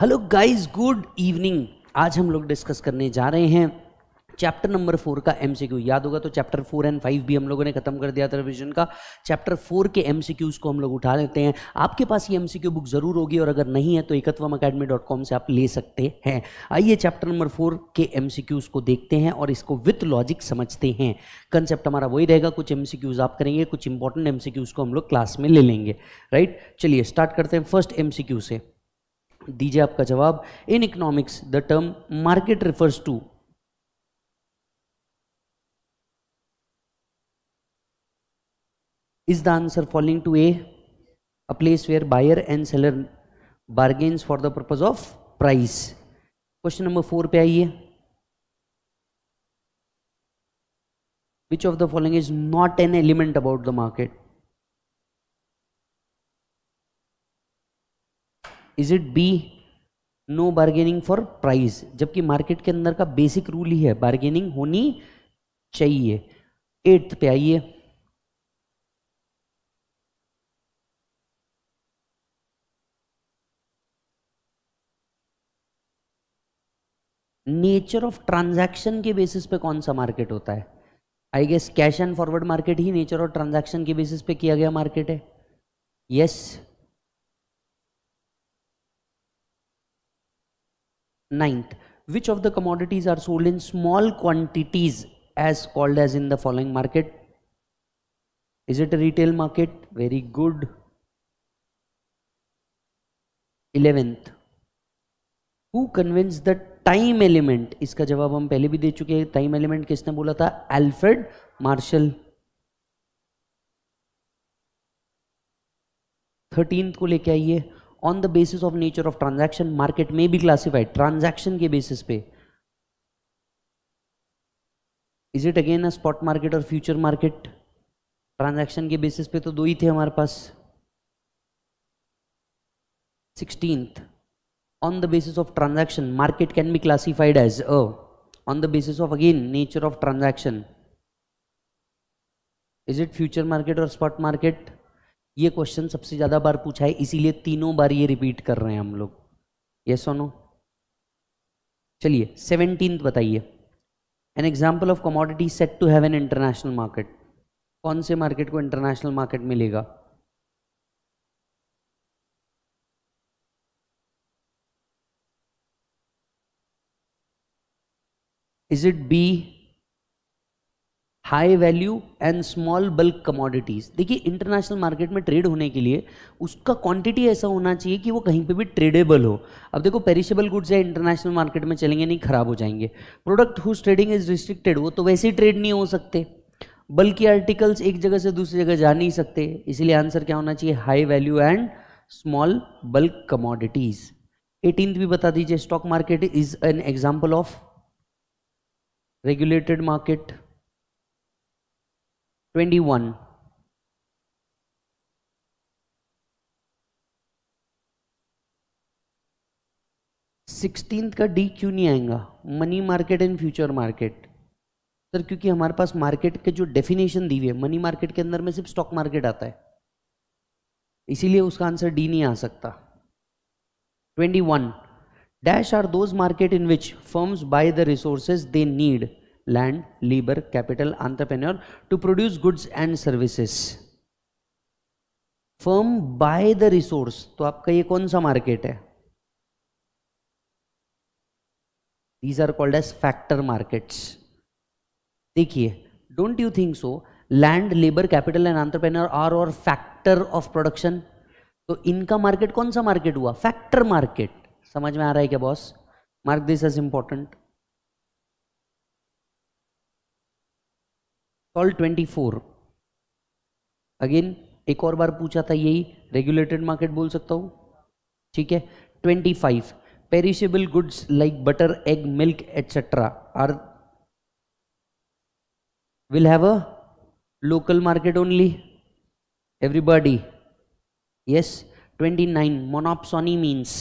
Hello guys good evening आज हम लोग डिस्कस करने जा रहे हैं चैप्टर नंबर फोर का एमसीक्यू याद होगा तो चैप्टर फोर एंड फाइव भी हम लोगों ने खत्म कर दिया था रिविजन का चैप्टर फोर के एमसीक्यूज को हम लोग उठा लेते हैं आपके पास ये एमसीक्यू बुक जरूर होगी और अगर नहीं है तो एकत्वम अकेडमी डॉट कॉम से आप ले सकते हैं आइए चैप्टर नंबर फोर के एमसीक्यूज को देखते हैं और इसको विथ लॉजिक समझते हैं कंसेप्ट हमारा वही रहेगा कुछ एमसीक्यूज आप करेंगे कुछ इंपॉर्टेंट एमसीक्यूज को हम लोग क्लास में ले लेंगे राइट चलिए स्टार्ट करते हैं फर्स्ट एमसीक्यू से दीजिए आपका जवाब in economics the term market refers to is the answer following to A a place where buyer and seller bargains for the purpose of price question number four पे आइए which of the following is not an element about the market is it B no bargaining for price जबकि market के अंदर का basic rule ही है bargaining होनी चाहिए eighth पे आइए नेचर ऑफ ट्रांजैक्शन के बेसिस पे कौन सा मार्केट होता है I guess cash and forward market ही नेचर ऑफ ट्रांजैक्शन के बेसिस पे किया गया मार्केट है yes yes. ninth which of the commodities are sold in small quantities as called as in the following market is it a retail market very good 11th who convinced the time element इसका जवाब हम पहले भी दे चुके हैं time element किसने बोला था एल्फ्रेड मार्शल थर्टीन को लेके आइए on the basis of nature of transaction market में भी क्लासिफाइड ट्रांजेक्शन के बेसिस पे is it again a spot market और फ्यूचर मार्केट ट्रांजेक्शन के बेसिस पे तो दो ही थे हमारे पास sixteenth on the basis of transaction market can be classified as a on the basis of again nature of transaction is it future market और स्पॉट मार्केट ये क्वेश्चन सबसे ज़्यादा बार पूछा है इसीलिए तीनों बार ये रिपीट कर रहे हैं हम लोग ये सोनो चलिए सेवनटीन बताइए an example of commodity set to have an international market कौन से मार्केट को इंटरनेशनल मार्केट मिलेगा is it B high value and small bulk commodities देखिए इंटरनेशनल मार्केट में ट्रेड होने के लिए उसका क्वांटिटी ऐसा होना चाहिए कि वो कहीं पे भी ट्रेडेबल हो अब देखो पेरिशेबल गुड्स है इंटरनेशनल मार्केट में चलेंगे नहीं ख़राब हो जाएंगे product whose trading is restricted वो तो वैसे ही ट्रेड नहीं हो सकते बल्कि आर्टिकल्स एक जगह से दूसरी जगह जा नहीं सकते इसीलिए आंसर क्या होना चाहिए high value and small bulk commodities eighteen भी बता दीजिए stock market is an example of regulated market 21. Sixteen का डी क्यों नहीं आएगा money market and future market sir क्योंकि हमारे पास मार्केट के जो डेफिनेशन दी हुई है मनी मार्केट के अंदर में सिर्फ स्टॉक मार्केट आता है इसीलिए उसका आंसर डी नहीं आ सकता 21 dash are those market in which firms buy the resources they need land, labor, capital, entrepreneur to produce goods and services. Firm buy the resource तो आपका ये कौन सा मार्केट है these are called as factor markets देखिए don't you think so land labour capital and entrepreneur are और factor of production तो इनका मार्केट कौन सा मार्केट हुआ फैक्टर मार्केट समझ में आ रहा है क्या boss mark this as important twenty 24 again एक और बार पूछा था यही रेगुलेटेड मार्केट बोल सकता हूँ ठीक है 25 perishable goods like butter egg milk etcetera are have a local market only everybody yes twenty 29 monopsony means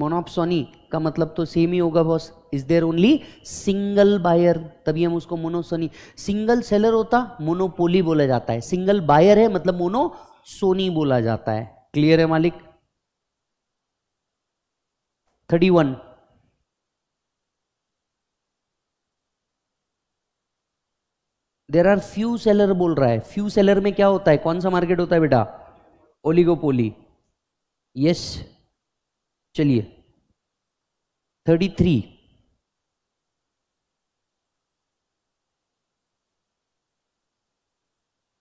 monopsony का मतलब तो सेम ही होगा boss is there only single buyer तभी हम उसको मोनोसोनी सिंगल सेलर होता मोनोपोली बोला जाता है सिंगल बायर है मतलब मोनोसोनी बोला जाता है क्लियर है मालिक thirty one there are few seller बोल रहा है फ्यू सेलर में क्या होता है कौन सा मार्केट होता है बेटा ओलिगोपोली यस yes. चलिए थर्टी थ्री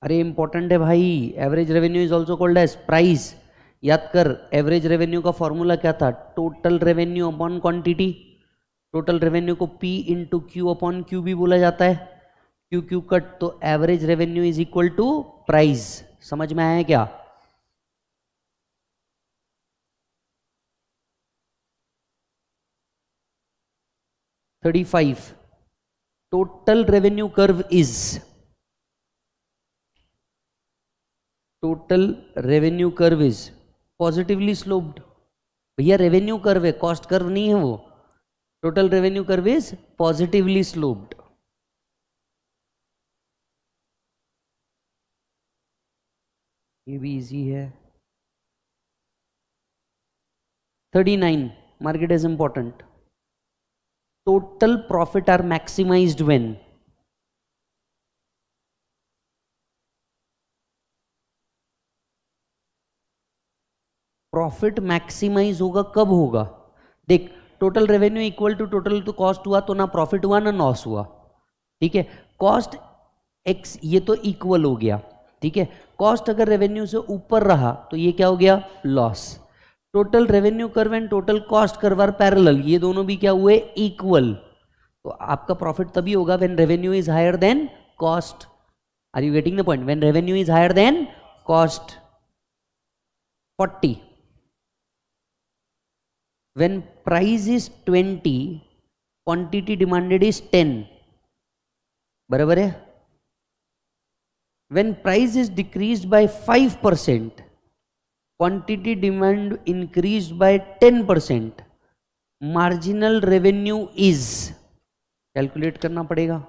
अरे इंपॉर्टेंट है भाई average revenue is also called as price याद कर एवरेज रेवेन्यू का फॉर्मूला क्या था total revenue upon quantity total revenue को P into Q upon Q भी बोला जाता है क्यू क्यू कट तो average revenue is equal to price समझ में आया क्या thirty five total revenue curve is total revenue curve is positively sloped भैया रेवेन्यू कर्व है कॉस्ट कर्व नहीं है वो total revenue curve is positively sloped ये भी इजी है thirty nine market is important total profit are maximized when profit maximize होगा कब होगा देख total revenue equal to total तो कॉस्ट हुआ तो ना प्रॉफिट हुआ ना लॉस हुआ ठीक है कॉस्ट एक्स ये तो इक्वल हो गया ठीक है कॉस्ट अगर रेवेन्यू से ऊपर रहा तो ये क्या हो गया loss total revenue curve and total cost curve are parallel ये दोनों भी क्या हुए इक्वल तो आपका प्रॉफिट तभी होगा when revenue is higher than cost are you getting the point when revenue is higher than cost 40 when price is 20 quantity demanded is 10 बराबर है when price is decrease by 5 percent quantity demand increase by ten percent marginal revenue is calculate करना पड़ेगा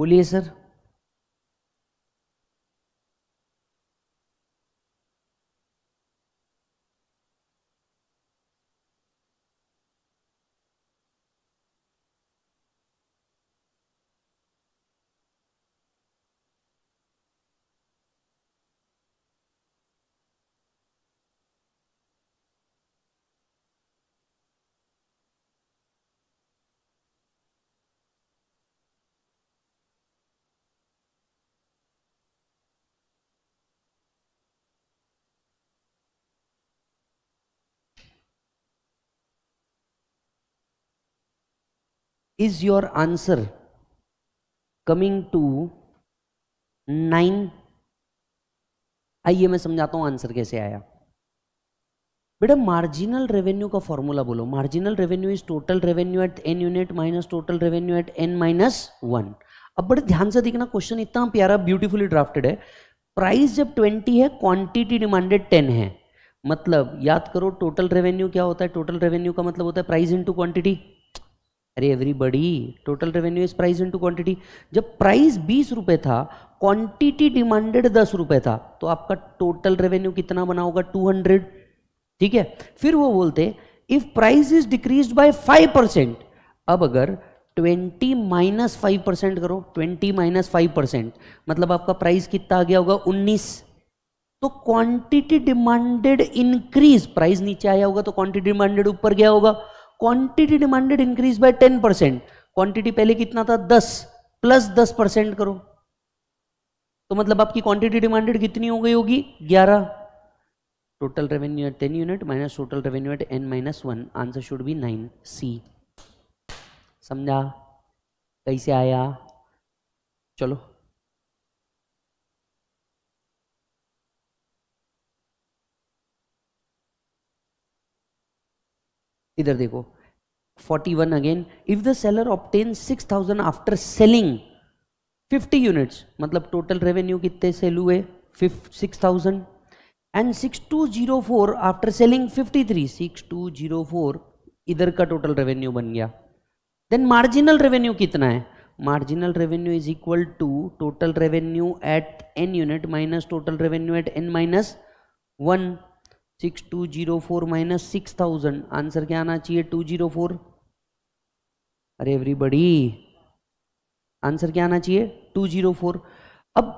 बोलिए sir is your answer coming to nine आइए मैं समझाता हूं आंसर कैसे आया बेटा मार्जिनल रेवेन्यू का फॉर्मूला बोलो marginal revenue is total revenue at n unit minus total revenue at n minus one अब बड़े ध्यान से देखना क्वेश्चन इतना प्यारा ब्यूटीफुली ड्राफ्टेड है प्राइस जब ट्वेंटी है क्वांटिटी डिमांडेड टेन है मतलब याद करो टोटल रेवेन्यू क्या होता है टोटल रेवेन्यू का मतलब होता है प्राइस इंटू क्वांटिटी अरे everybody total revenue is price into quantity जब प्राइस बीस रुपए था क्वांटिटी डिमांडेड दस रुपए था तो आपका टोटल रेवेन्यू कितना बना होगा टू हंड्रेड ठीक है फिर वो बोलते if price is decrease by five percent अब अगर ट्वेंटी माइनस फाइव परसेंट करो ट्वेंटी माइनस फाइव परसेंट मतलब आपका प्राइस कितना आ गया होगा उन्नीस तो क्वांटिटी डिमांडेड इंक्रीज प्राइस नीचे आया होगा तो क्वांटिटी डिमांडेड ऊपर गया होगा quantity demanded increase by ten percent quantity पहले कितना था दस प्लस दस परसेंट करो तो मतलब आपकी क्वांटिटी डिमांडेड कितनी हो गई होगी ग्यारह total revenue at ten unit minus total revenue at n minus one answer should be nine C समझा कैसे आया चलो इधर देखो 41 again if the seller obtain 6000 after selling 50 units मतलब टोटल रेवेन्यू कितने सेल हुए six thousand and six two zero four after selling fifty three six two zero four इधर का टोटल रेवेन्यू बन गया देन मार्जिनल रेवेन्यू कितना है marginal revenue is equal to total revenue at n unit minus total revenue at n minus one six two zero four minus six thousand answer क्या आना चाहिए two zero four अरे everybody answer क्या आना चाहिए two zero four अब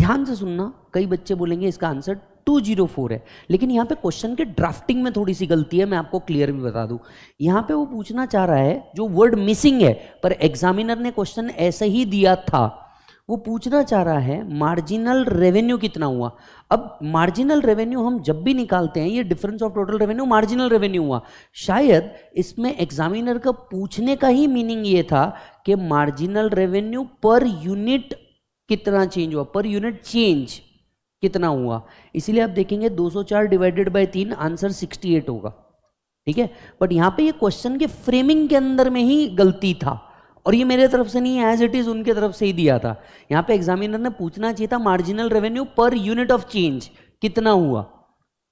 ध्यान से सुनना कई बच्चे बोलेंगे इसका आंसर 204 है लेकिन यहाँ पे क्वेश्चन के ड्राफ्टिंग में थोड़ी सी गलती है मैं आपको क्लियर भी बता दूँ यहाँ पे वो पूछना चाह रहा है जो वर्ड मिसिंग है पर एग्जामिनर ने क्वेश्चन ऐसे ही दिया था वो पूछना चाह रहा है मार्जिनल रेवेन्यू कितना हुआ अब मार्जिनल रेवेन्यू हम जब भी निकालते हैं ये difference of total revenue marginal revenue हुआ शायद इसमें एग्जामिनर का पूछने का ही मीनिंग ये था कि मार्जिनल रेवेन्यू पर यूनिट कितना चेंज हुआ पर यूनिट चेंज कितना हुआ इसीलिए आप देखेंगे 204 डिवाइडेड बाय तीन आंसर 68 होगा ठीक है बट यहाँ पे ये क्वेश्चन के फ्रेमिंग के अंदर में ही गलती था और ये मेरे तरफ से नहीं है एज इट इज़ उनके तरफ से ही दिया था यहां पे एग्जामिनर ने पूछना चाहिए था marginal revenue per unit of change कितना हुआ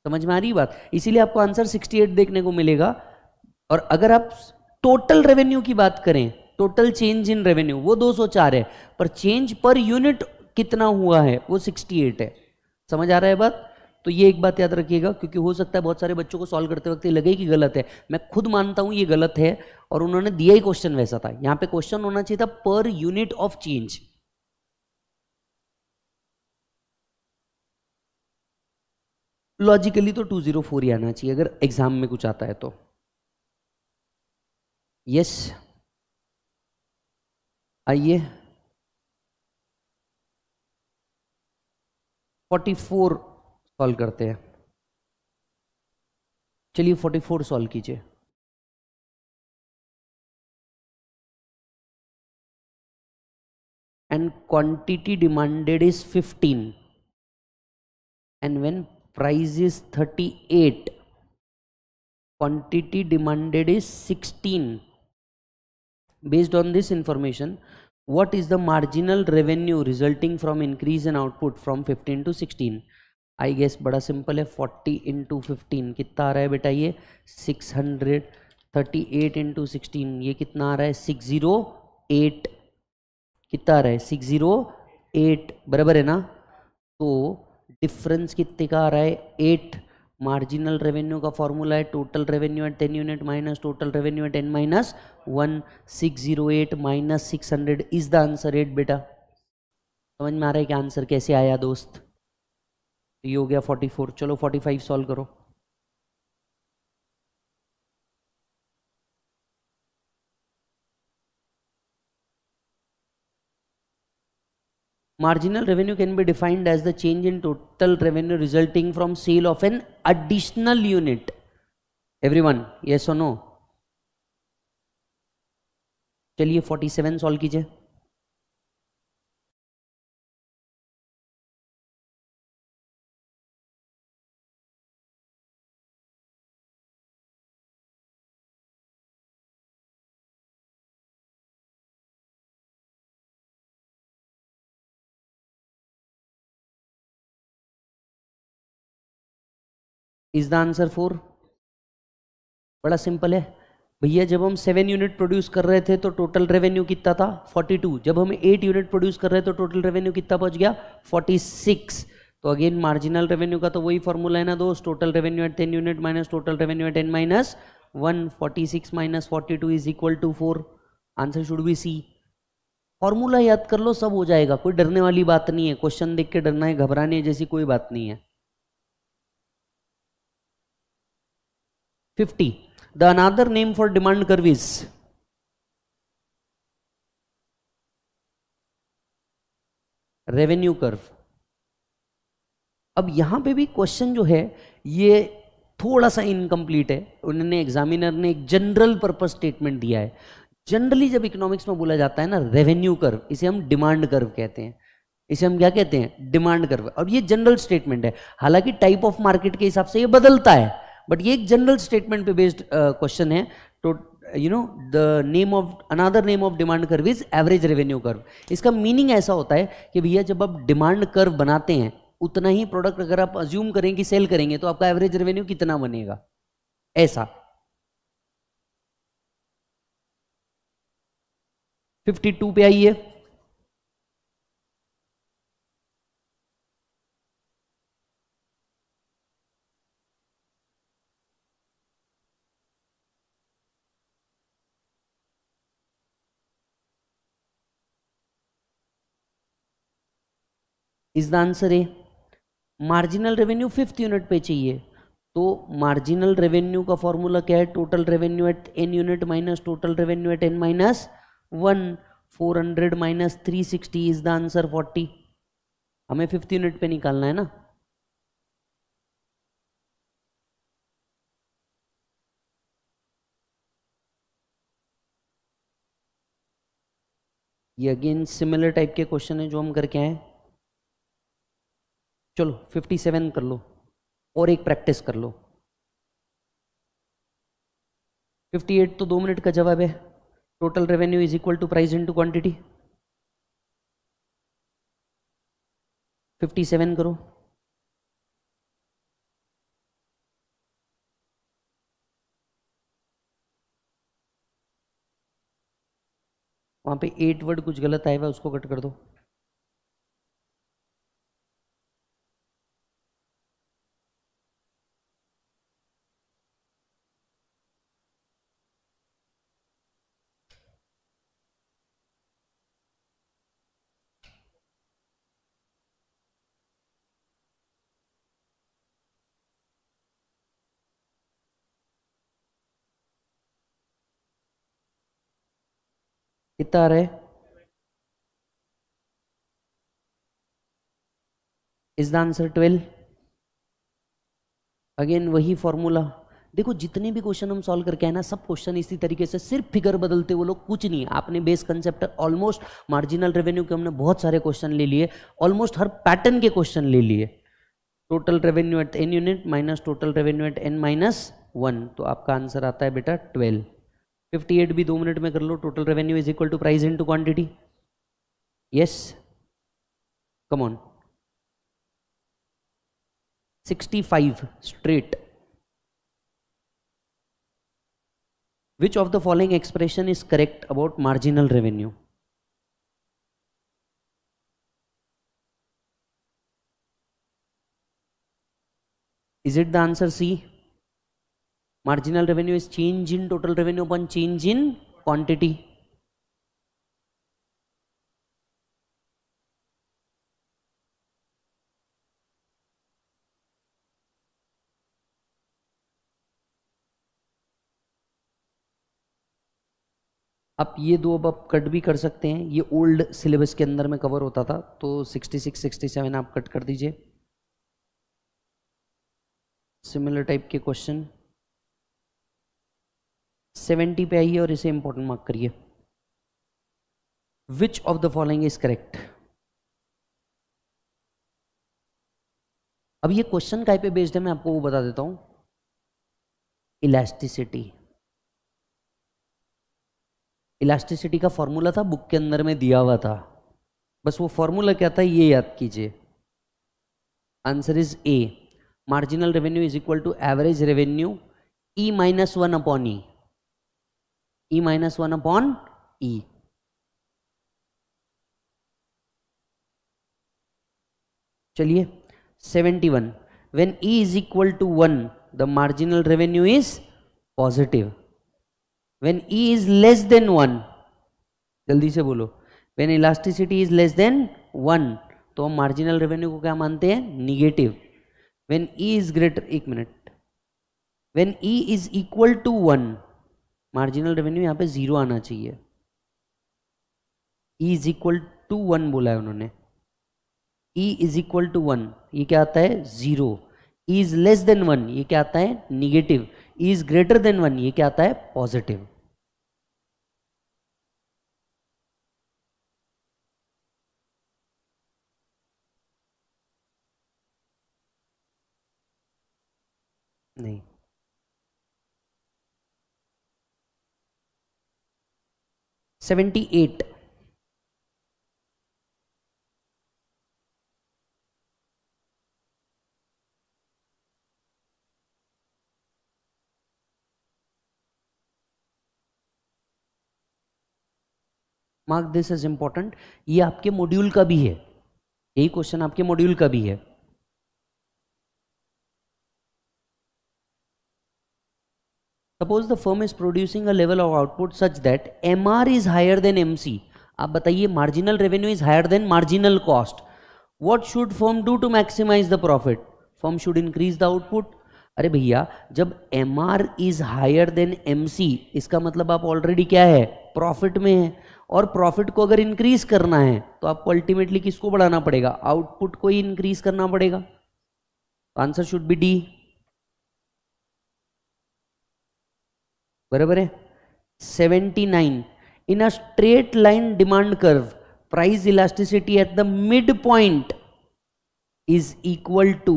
समझ में आ रही बात इसीलिए आपको आंसर 68 देखने को मिलेगा और अगर आप टोटल रेवेन्यू की बात करें टोटल चेंज इन रेवेन्यू वो 204 है पर चेंज पर यूनिट कितना हुआ है वो 68 है समझ आ रहा है बात तो ये एक बात याद रखिएगा क्योंकि हो सकता है बहुत सारे बच्चों को सॉल्व करते वक्त लगे कि गलत है मैं खुद मानता हूँ ये गलत है और उन्होंने दिया ही क्वेश्चन वैसा था यहाँ पे क्वेश्चन होना चाहिए था पर यूनिट ऑफ चेंज लॉजिकली तो 204 ही आना चाहिए अगर एग्जाम में कुछ आता है तो यस आइए 44 सॉल्व करते हैं चलिए 44 सॉल्व कीजिए and quantity demanded is 15 and when price is 38 quantity demanded is 16 based on this information what is the marginal revenue resulting from increase in output from 15 to 16 I guess बड़ा simple है forty into fifteen कितना आ रहा है बेटा ये six hundred thirty eight into sixteen ये कितना आ रहा है सिक्स ज़ीरो एट कितना आ रहा है सिक्स ज़ीरो एट बराबर है ना तो डिफरेंस कितने का आ रहा है एट मार्जिनल रेवेन्यू का फॉर्मूला है total revenue at ten unit minus total revenue at n minus one six zero eight minus six hundred is the answer eight बेटा समझ में आ रहा है कि आंसर कैसे आया दोस्त ये हो गया फोर्टी फोर चलो फोर्टी फाइव सॉल्व करो marginal revenue can be defined as the change in total revenue resulting from sale of an additional unit every one ये सो नो चलिए फोर्टी सेवन सॉल्व कीजिए इज द आंसर फोर बड़ा simple है भैया जब हम seven unit produce कर रहे थे तो टोटल रेवेन्यू कितना था फोर्टी टू जब हम एट यूनिट प्रोड्यूस कर रहे थे तो टोटल रेवेन्यू कितना पहुंच गया फोर्टी सिक्स तो अगेन मार्जिनल रेवेन्यू का तो वही फॉर्मूला है ना दोस्त total revenue at ten unit minus total revenue at ten minus one forty six minus forty two is equal to four answer should be C formula याद कर लो सब हो जाएगा कोई डरने वाली बात नहीं है क्वेश्चन देख के डरना है घबराने जैसी कोई बात नहीं है 50 the another name for demand curve is revenue curve अब यहां पे भी क्वेश्चन जो है ये थोड़ा सा इनकम्प्लीट है उन्होंने एग्जामिनर ने एक जनरल पर्पज स्टेटमेंट दिया है जनरली जब इकोनॉमिक्स में बोला जाता है ना रेवेन्यू कर्व इसे हम डिमांड कर्व कहते हैं इसे हम क्या कहते हैं डिमांड कर्व और ये जनरल स्टेटमेंट है हालांकि टाइप ऑफ मार्केट के हिसाब से ये बदलता है बट ये एक जनरल स्टेटमेंट पे बेस्ड क्वेश्चन uh, है तो you know the name of another name of demand curve is average revenue curve इसका मीनिंग ऐसा होता है कि भैया जब आप डिमांड कर्व बनाते हैं उतना ही प्रोडक्ट अगर आप अज्यूम करेंगे सेल करेंगे तो आपका एवरेज रेवेन्यू कितना बनेगा ऐसा 52 पे आइए is the answer A marginal revenue fifth unit पे चाहिए तो मार्जिनल रेवेन्यू का फॉर्मूला क्या है total revenue at n unit minus total revenue at n minus one four hundred minus three sixty is the answer forty हमें fifth unit पे निकालना है ना ये अगेन सिमिलर टाइप के क्वेश्चन है जो हम करके आए चलो 57 कर लो और एक प्रैक्टिस कर लो 58 तो दो मिनट का जवाब है total revenue is equal to price into quantity 57 करो वहां पे एट वर्ड कुछ गलत आया हुआ उसको कट कर दो कितना is the answer twelve again वही फॉर्मूला देखो जितने भी क्वेश्चन हम सॉल्व करके आए ना सब क्वेश्चन इसी तरीके से सिर्फ फिगर बदलते वो लोग कुछ नहीं आपने base concept almost marginal revenue के हमने बहुत सारे क्वेश्चन ले लिए ऑलमोस्ट हर पैटर्न के क्वेश्चन ले लिए total revenue at n unit minus total revenue at n minus one तो आपका आंसर आता है बेटा ट्वेल्व फिफ्टी एट भी दो मिनट में कर लो total revenue is equal to price into quantity yes come on sixty five straight which of the following expression is correct about marginal revenue is it the answer c marginal revenue is change in total revenue upon change in quantity आप ये दो अब आप cut भी कर सकते हैं ये ओल्ड सिलेबस के अंदर में कवर होता था तो 66 67 आप कट कर दीजिए सिमिलर टाइप के क्वेश्चन सेवेंटी पे आइए और इसे इंपॉर्टेंट मार्क करिए which of the following is correct अब ये क्वेश्चन काय पे बेस्ड है मैं आपको वो बता देता हूं इलास्टिसिटी इलास्टिसिटी का फॉर्मूला था बुक के अंदर में दिया हुआ था बस वो फॉर्मूला क्या था ये याद कीजिए answer is A marginal revenue is equal to average revenue E minus one upon E e minus 1 upon e. चलिए 71 when e is equal to 1 the marginal revenue is positive when e is less than 1 जल्दी से बोलो when elasticity is less than 1 तो हम marginal revenue को क्या मानते हैं negative when e is greater एक minute when e is equal to 1 marginal revenue यहाँ पे जीरो आना चाहिए e is equal to one बोला है उन्होंने e is equal to one ये क्या आता है zero is less than one ये क्या आता है negative is greater than one ये क्या आता है positive seventy eight mark this is important ये आपके मॉड्यूल का भी है यही क्वेश्चन आपके मॉड्यूल का भी है suppose the firm is producing a level of output such that M R is higher than M C आप बताइए marginal revenue is higher than marginal cost what should firm do to maximise the profit firm should increase the output अरे भैया जब M R is higher than M C इसका मतलब आप already क्या है प्रॉफिट में है और प्रॉफिट को अगर इंक्रीज करना है तो आपको अल्टीमेटली किसको बढ़ाना पड़ेगा आउटपुट को ही इंक्रीज करना पड़ेगा आंसर शुड बी डी बराबर है seventy in a straight line demand curve price elasticity at the mid point is equal to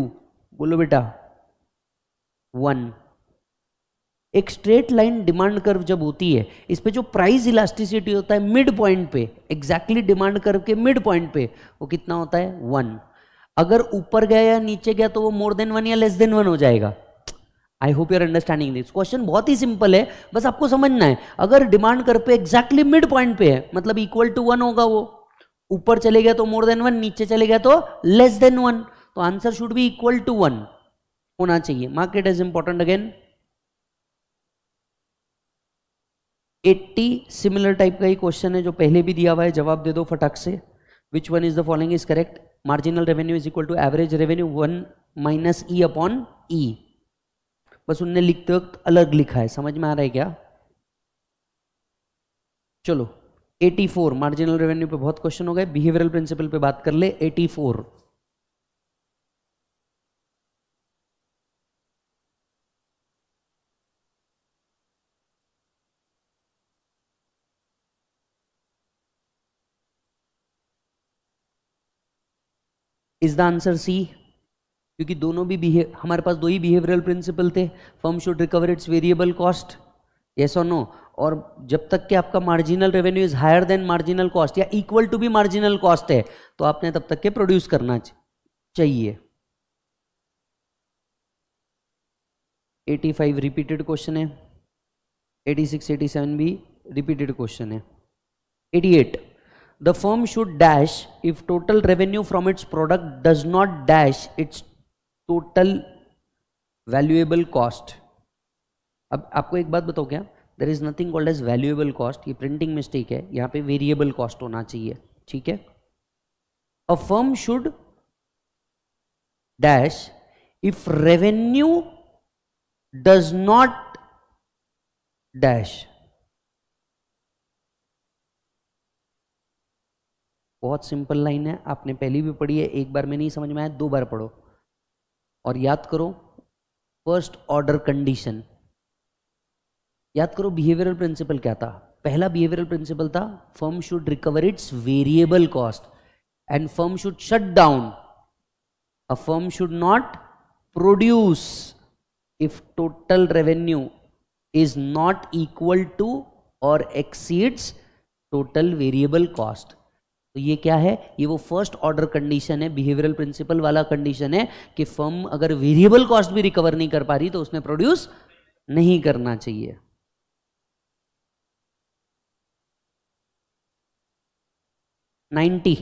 बोलो बेटा वन एक स्ट्रेट लाइन डिमांड कर्व जब होती है इस पे जो प्राइस इलास्टिसिटी होता है मिड पॉइंट पे एग्जैक्टली डिमांड कर्व के मिड पॉइंट पे वो कितना होता है वन अगर ऊपर गया या नीचे गया तो वो मोर देन वन या लेस देन वन हो जाएगा I hope you're understanding this question बहुत ही सिंपल है बस आपको समझना है अगर डिमांड कर पे एक्जैक्टली मिड पॉइंट पे है मतलब इक्वल टू वन होगा वो ऊपर चले गया तो मोर देन वन नीचे चले गया तो लेस देन वन तो answer should be equal to one होना चाहिए market is important again 80 similar type का ही क्वेश्चन है जो पहले भी दिया हुआ है जवाब दे दो फटाक से which one is the following is correct marginal revenue is equal to average revenue one minus e upon e बस उनने लिखते वक्त अलग लिखा है समझ में आ रहा है क्या चलो 84 मार्जिनल रेवेन्यू पे बहुत क्वेश्चन हो गए बिहेवियरल प्रिंसिपल पे बात कर ले 84 is the answer C क्योंकि दोनों भी बिहेव हमारे पास दो ही बिहेवियरल प्रिंसिपल थे firm should recover its variable cost yes और नो और जब तक कि आपका marginal revenue is higher than marginal cost या इक्वल टू भी मार्जिनल कॉस्ट है तो आपने तब तक के प्रोड्यूस करना चाहिए 85 रिपीटेड क्वेश्चन है 86 87 भी रिपीटेड क्वेश्चन है 88 the firm should dash if total revenue from its product does not dash its total valuable cost अब आपको एक बात बताओ क्या there is nothing called as valuable cost ये प्रिंटिंग मिस्टेक है यहां पे वेरिएबल कॉस्ट होना चाहिए ठीक है a firm should dash if revenue does not dash बहुत सिंपल लाइन है आपने पहली भी पढ़ी है एक बार में नहीं समझ में आया दो बार पढ़ो और याद करो फर्स्ट ऑर्डर कंडीशन याद करो बिहेवियरल प्रिंसिपल क्या था पहला बिहेवियरल प्रिंसिपल था firm should recover its variable cost and firm should shut down a firm should not produce if total revenue is not equal to और एक्सीड्स टोटल वेरिएबल कॉस्ट तो ये क्या है ये वो फर्स्ट ऑर्डर कंडीशन है behavioural principle वाला condition है कि फर्म अगर वेरिएबल कॉस्ट भी रिकवर नहीं कर पा रही तो उसने प्रोड्यूस नहीं करना चाहिए नाइन्टी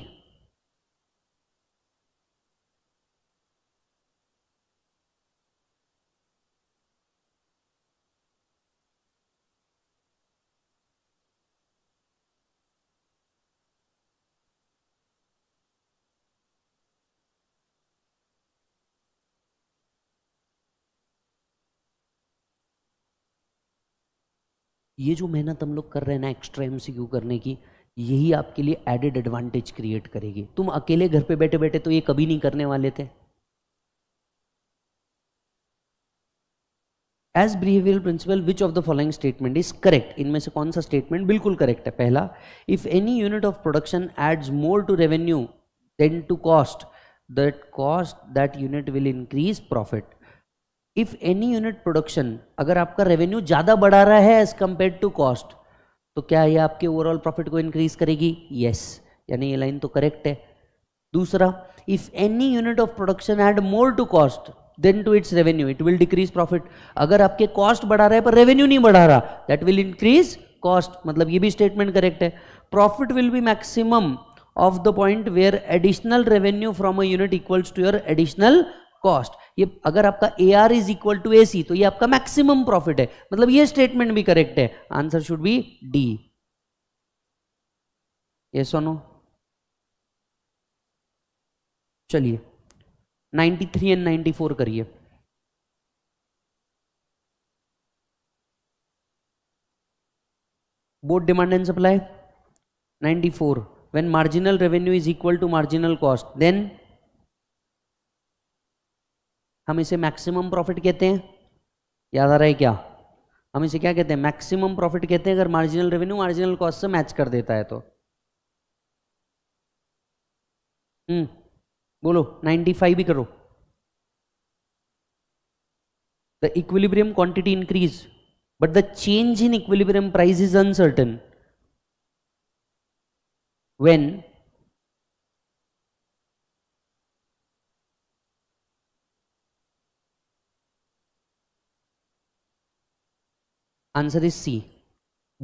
ये जो मेहनत हम लोग कर रहे हैं ना एक्स्ट्रा एम करने की यही आपके लिए एडेड एडवांटेज क्रिएट करेगी तुम अकेले घर पे बैठे बैठे तो ये कभी नहीं करने वाले थे as behaviour principle which of the following statement is correct इनमें से कौन सा स्टेटमेंट बिल्कुल करेक्ट है पहला if any unit of production adds more to revenue than to cost that cost that unit will increase profit if any unit production अगर आपका revenue ज़्यादा बढ़ा रहा है एज़ कम्पेयर टू कॉस्ट तो क्या ये आपके ओवरऑल प्रॉफिट को इंक्रीज करेगी यस यानी ये लाइन तो करेक्ट है दूसरा if any unit of production add more to cost than to its revenue it will decrease profit अगर आपके कॉस्ट बढ़ा रहा है पर रेवेन्यू नहीं बढ़ा रहा दैट विल इंक्रीज कॉस्ट मतलब ये भी स्टेटमेंट करेक्ट है profit will be maximum of the point where additional revenue from a unit equals to your additional cost ये अगर आपका A R is equal to A C तो ये आपका मैक्सिमम प्रॉफिट है मतलब ये स्टेटमेंट भी करेक्ट है आंसर शुड बी डी ये सोनो चलिए 93 एंड 94 करिए board demand and supply 94 when marginal revenue is equal to marginal cost then हम इसे मैक्सिमम प्रॉफिट कहते हैं याद आ रहा है क्या हम इसे क्या कहते हैं मैक्सिमम प्रॉफिट कहते हैं अगर मार्जिनल रेवेन्यू मार्जिनल कॉस्ट से मैच कर देता है तो हम्म बोलो 95 भी करो the equilibrium quantity increase but the change in equilibrium price is uncertain when answer is C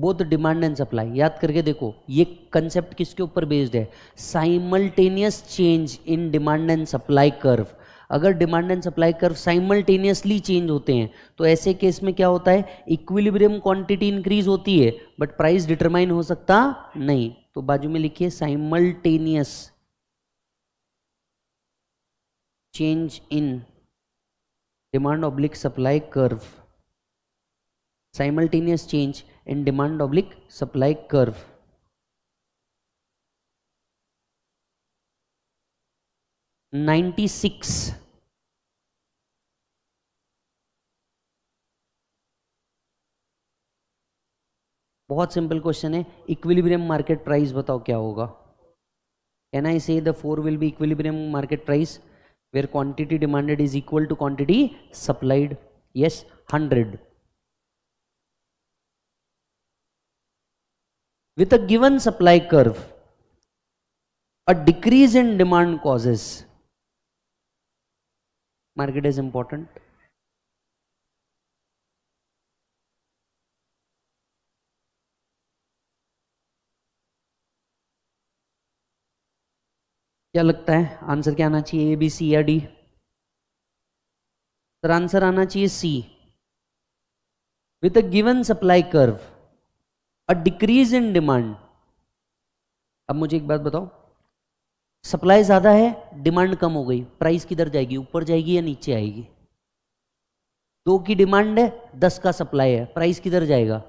both demand and supply याद करके देखो ये कंसेप्ट किसके ऊपर बेस्ड है simultaneous change in demand and supply curve अगर demand and supply curve simultaneously change होते हैं तो ऐसे केस में क्या होता है इक्विलिब्रियम क्वांटिटी इंक्रीज होती है बट प्राइस डिटरमाइन हो सकता नहीं तो बाजू में लिखिए simultaneous change in demand oblique supply curve simultaneous change in demand oblique supply curve ninety six बहुत सिंपल क्वेश्चन है इक्विलिब्रियम मार्केट प्राइस बताओ क्या होगा can I say the four will be equilibrium market price where quantity demanded is equal to quantity supplied yes hundred with a given supply curve, a decrease in demand causes. Market is important. क्या लगता है answer क्या आना चाहिए A B C या D sir answer आना चाहिए C with a given supply curve a decrease in demand अब मुझे एक बात बताओ सप्लाई ज़्यादा है डिमांड कम हो गई प्राइस किधर जाएगी ऊपर जाएगी या नीचे आएगी दो की डिमांड है दस का सप्लाई है प्राइस किधर जाएगा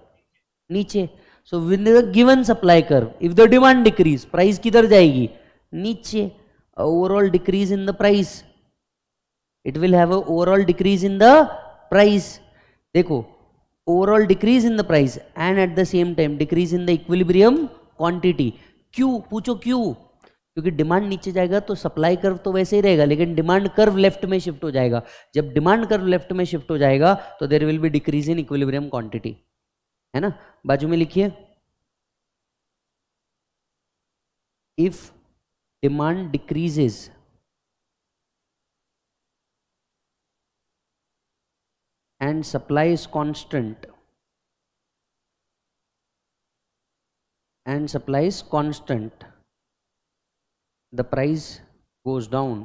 नीचे so with the given supply curve if the demand decreases price किधर जाएगी नीचे overall decrease in the price it will have overall decrease in the price देखो overall decrease in the price and at the same time decrease in the equilibrium quantity क्यों पूछो क्यों क्योंकि demand नीचे जाएगा तो सप्लाई कर्व तो वैसे ही रहेगा लेकिन डिमांड कर्व लेफ्ट में शिफ्ट हो जाएगा जब डिमांड कर्व लेफ्ट में शिफ्ट हो जाएगा तो there will be decrease in equilibrium quantity है ना बाजू में लिखिए if demand decreases and supply is constant and supply is constant the price goes down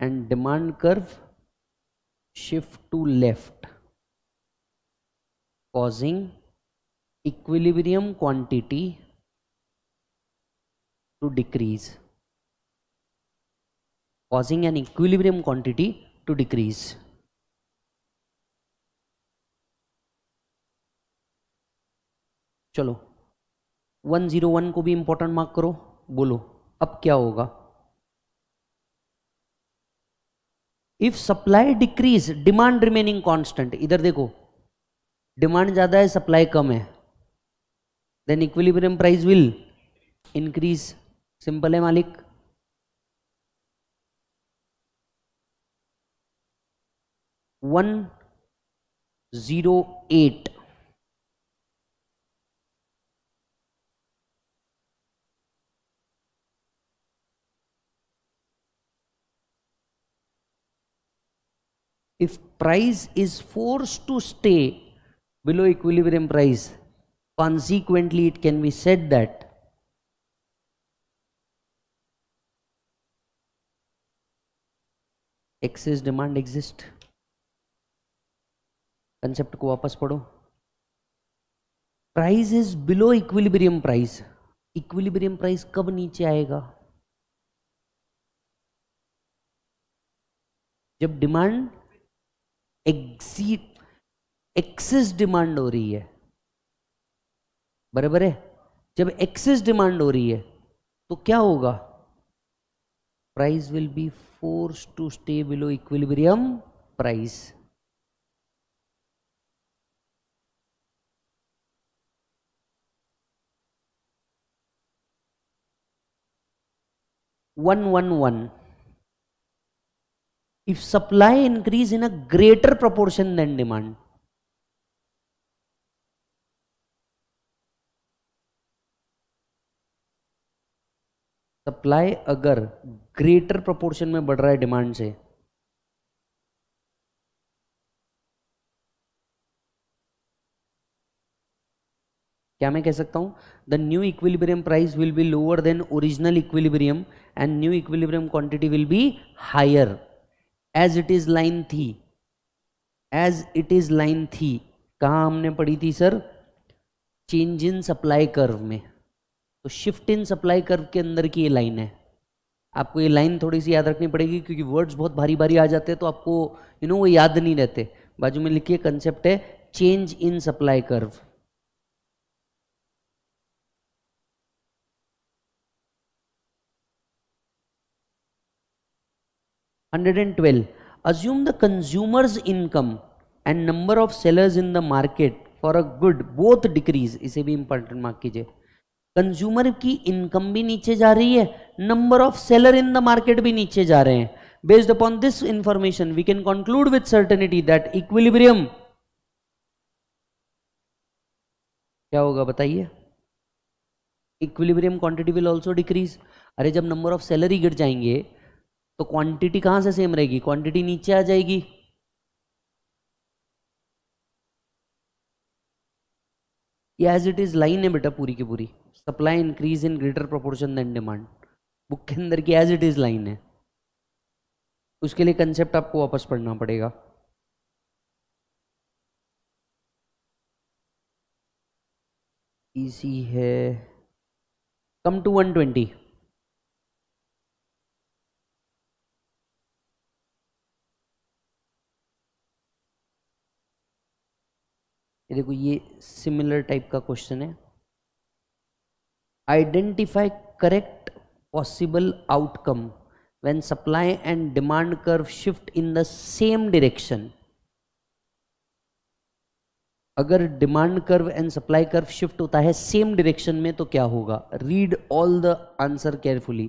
and demand curve shift to left causing equilibrium quantity to decrease causing an equilibrium quantity to decrease चलो 101 को भी important mark करो बोलो अब क्या होगा if supply decrease demand remaining constant इधर देखो डिमांड ज्यादा है सप्लाई कम है then equilibrium price will increase simple है मालिक one zero eight if price is forced to stay below equilibrium price, consequently it can be said that excess demand exist concept को वापस पढ़ो price is below equilibrium price equilibrium price कब नीचे आएगा जब demand exit excess demand हो रही है बराबर है जब एक्सेस डिमांड हो रही है तो क्या होगा price will be force to stay below equilibrium price one one one if supply increase in a greater proportion than demand supply अगर ग्रेटर प्रोपोर्शन में बढ़ रहा है डिमांड से क्या मैं कह सकता हूं the new equilibrium price will be lower than original equilibrium and new equilibrium quantity will be higher as it is line थी एज इट इज लाइन थी कहाँ हमने पढ़ी थी sir change in supply curve में तो शिफ्ट इन सप्लाई कर्व के अंदर की ये लाइन है आपको ये लाइन थोड़ी सी याद रखनी पड़ेगी क्योंकि वर्ड्स बहुत भारी भारी आ जाते हैं तो आपको यू you नो know, वो याद नहीं रहते बाजू में लिखिए कंसेप्ट है change in supply curve 112 assume the consumer's income and number of sellers in the market for a good both decrease इसे भी इंपॉर्टेंट मार्क कीजिए कंज्यूमर की इनकम भी नीचे जा रही है number of seller in the market भी नीचे जा रहे हैं based upon this information we can conclude with certainty that equilibrium क्या होगा बताइए equilibrium quantity will also decrease अरे जब नंबर ऑफ सैलरी गिर जाएंगे तो क्वांटिटी कहां से सेम रहेगी क्वांटिटी नीचे आ जाएगी एज इट इज लाइन है बेटा पूरी की पूरी supply increase in greater proportion than demand book के अंदर की एज इट इज लाइन है उसके लिए कंसेप्ट आपको वापस पढ़ना पड़ेगा इसी है कम टू 120 देखो ये सिमिलर टाइप का क्वेश्चन है identify correct possible outcome when supply and demand curve shift in the same direction अगर demand curve and supply curve shift होता है सेम डायरेक्शन में तो क्या होगा read all the answer carefully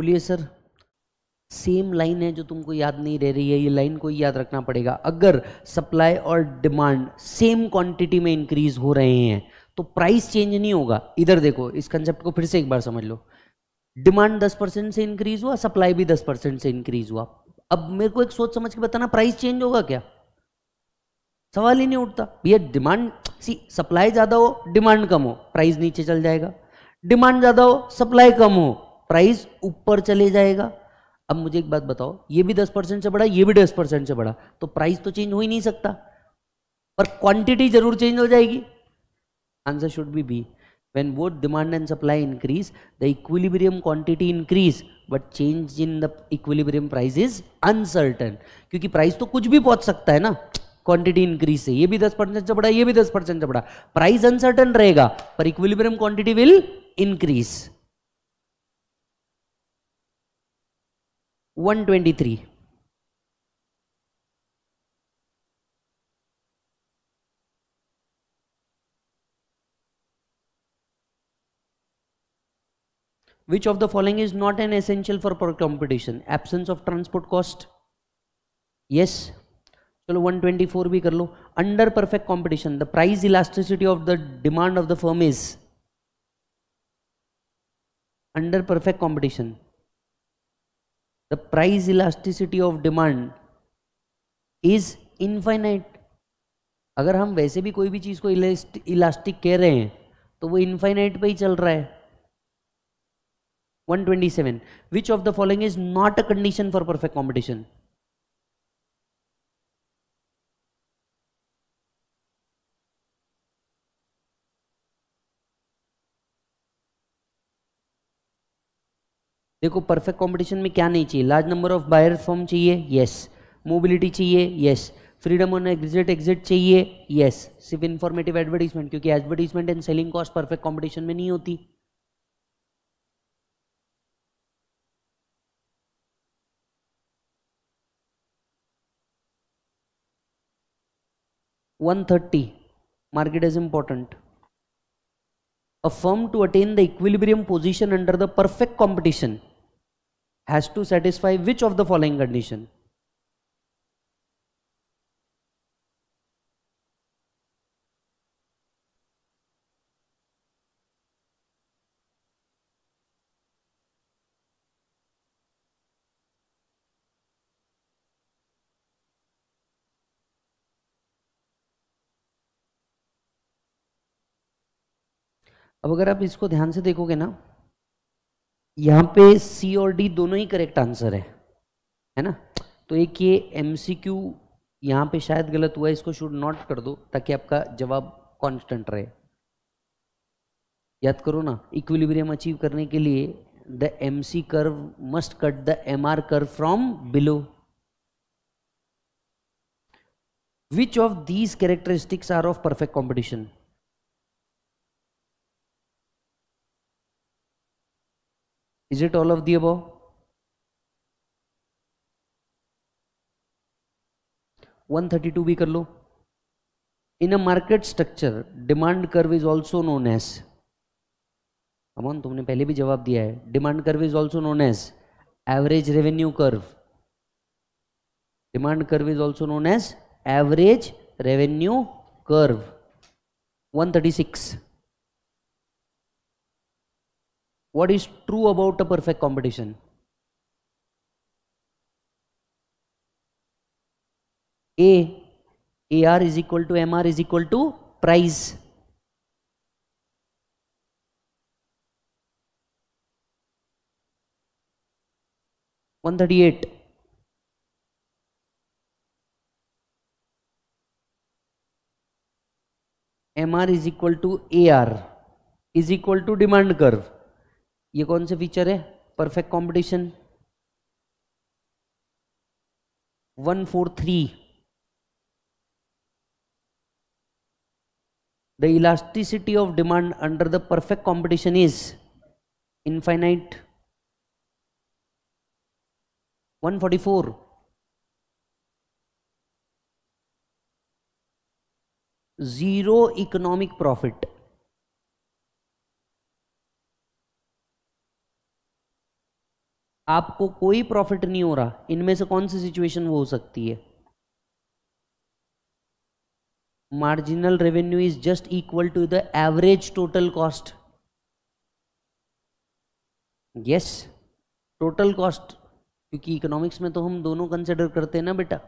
बोलिए सर सेम लाइन है जो तुमको याद नहीं रह रही है ये लाइन को याद रखना पड़ेगा अगर सप्लाई और डिमांड सेम क्वांटिटी में इंक्रीज हो रहे हैं तो प्राइस चेंज नहीं होगा इधर देखो इस कंसेप्ट को फिर से एक बार समझ लो डिमांड 10 परसेंट से इंक्रीज हुआ सप्लाई भी 10 परसेंट से इंक्रीज हुआ अब मेरे को एक सोच समझ के बताना प्राइस चेंज होगा क्या सवाल ही नहीं उठता भैया डिमांड सी सप्लाई ज़्यादा हो डिमांड कम हो प्राइस नीचे चल जाएगा डिमांड ज़्यादा हो सप्लाई कम हो प्राइस ऊपर चले जाएगा अब मुझे एक बात बताओ ये भी दस परसेंट से बढ़ा ये भी दस परसेंट से बढ़ा तो प्राइस तो चेंज हो ही नहीं सकता पर क्वांटिटी जरूर चेंज हो जाएगी answer should be B when both demand and supply increase the equilibrium quantity increase but change in the equilibrium price is uncertain क्योंकि प्राइस तो कुछ भी पहुंच सकता है ना क्वांटिटी इंक्रीज से ये भी 10 परसेंट से बढ़ा ये भी 10 परसेंट से बढ़ा प्राइस अनसर्टन रहेगा पर equilibrium quantity will increase 123 Which of the following is not an essential for perfect competition? Absence of transport cost? Yes. So 124 we Under perfect competition, the price elasticity of the demand of the firm is? Under perfect competition, the price elasticity of demand is infinite अगर हम वैसे भी कोई भी चीज़ को elastic कह रहे हैं तो वो इन्फाइनाइट पे ही चल रहा है 127 which of the following is not a condition for perfect competition देखो परफेक्ट कंपटीशन में क्या नहीं चाहिए large number of buyer firm चाहिए येस मोबिलिटी चाहिए yes freedom on exit exit चाहिए येस सिर्फ इन्फॉर्मेटिव एडवर्टीजमेंट क्योंकि advertisement and selling cost perfect competition में नहीं होती one thirty market is important a firm to attain the equilibrium position under the perfect competition has to satisfy which of the following condition अब अगर आप इसको ध्यान से देखोगे ना यहां पे सी और डी दोनों ही करेक्ट आंसर है है ना तो एक ये एम सी क्यू यहां पे शायद गलत हुआ है इसको शुड नॉट कर दो ताकि आपका जवाब कांस्टेंट रहे याद करो ना इक्विलिब्रियम अचीव करने के लिए the M C curve must cut the M R curve from below which of these characteristics are of perfect competition Is it all of the above? One thirty two भी कर लो in a market structure demand curve is also known as Aman तुमने पहले भी जवाब दिया है demand curve is also known as average revenue curve demand curve is also known as average revenue curve one thirty six what is true about a perfect competition? A, AR is equal to MR is equal to price. One thirty-eight. MR is equal to AR is equal to demand curve. ये कौन से feature है perfect competition one four three the elasticity of demand under the perfect competition is infinite four zero economic profit आपको कोई profit नहीं हो रहा इनमें से कौन सी सिचुएशन वो हो सकती है marginal revenue is just equal to the average total cost yes total cost क्योंकि इकोनॉमिक्स में तो हम दोनों कंसिडर करते हैं ना बेटा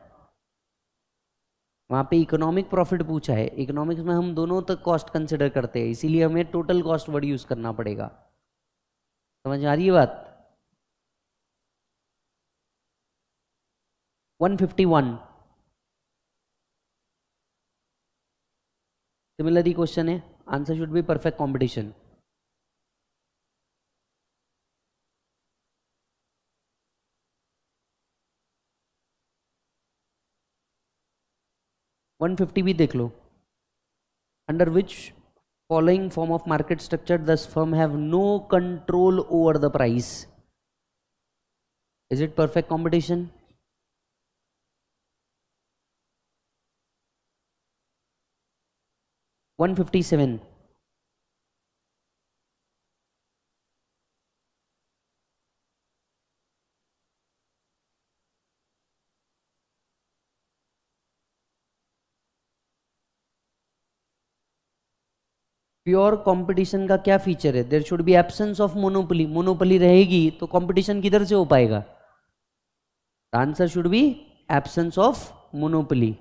वहां पे इकोनॉमिक प्रॉफिट पूछा है इकोनॉमिक्स में हम दोनों तक कॉस्ट कंसिडर करते हैं इसीलिए हमें टोटल कॉस्ट वर्ड यूज़ करना पड़ेगा समझ आ रही है बात 151 सिमिलरली क्वेश्चन है answer should be perfect competition one fifty भी देख लो under which following form of market structure does firm have no control over the price is it perfect competition seven pure competition का क्या feature है there should be absence of monopoly monopoly रहेगी तो competition किधर से हो पाएगा answer should be absence of monopoly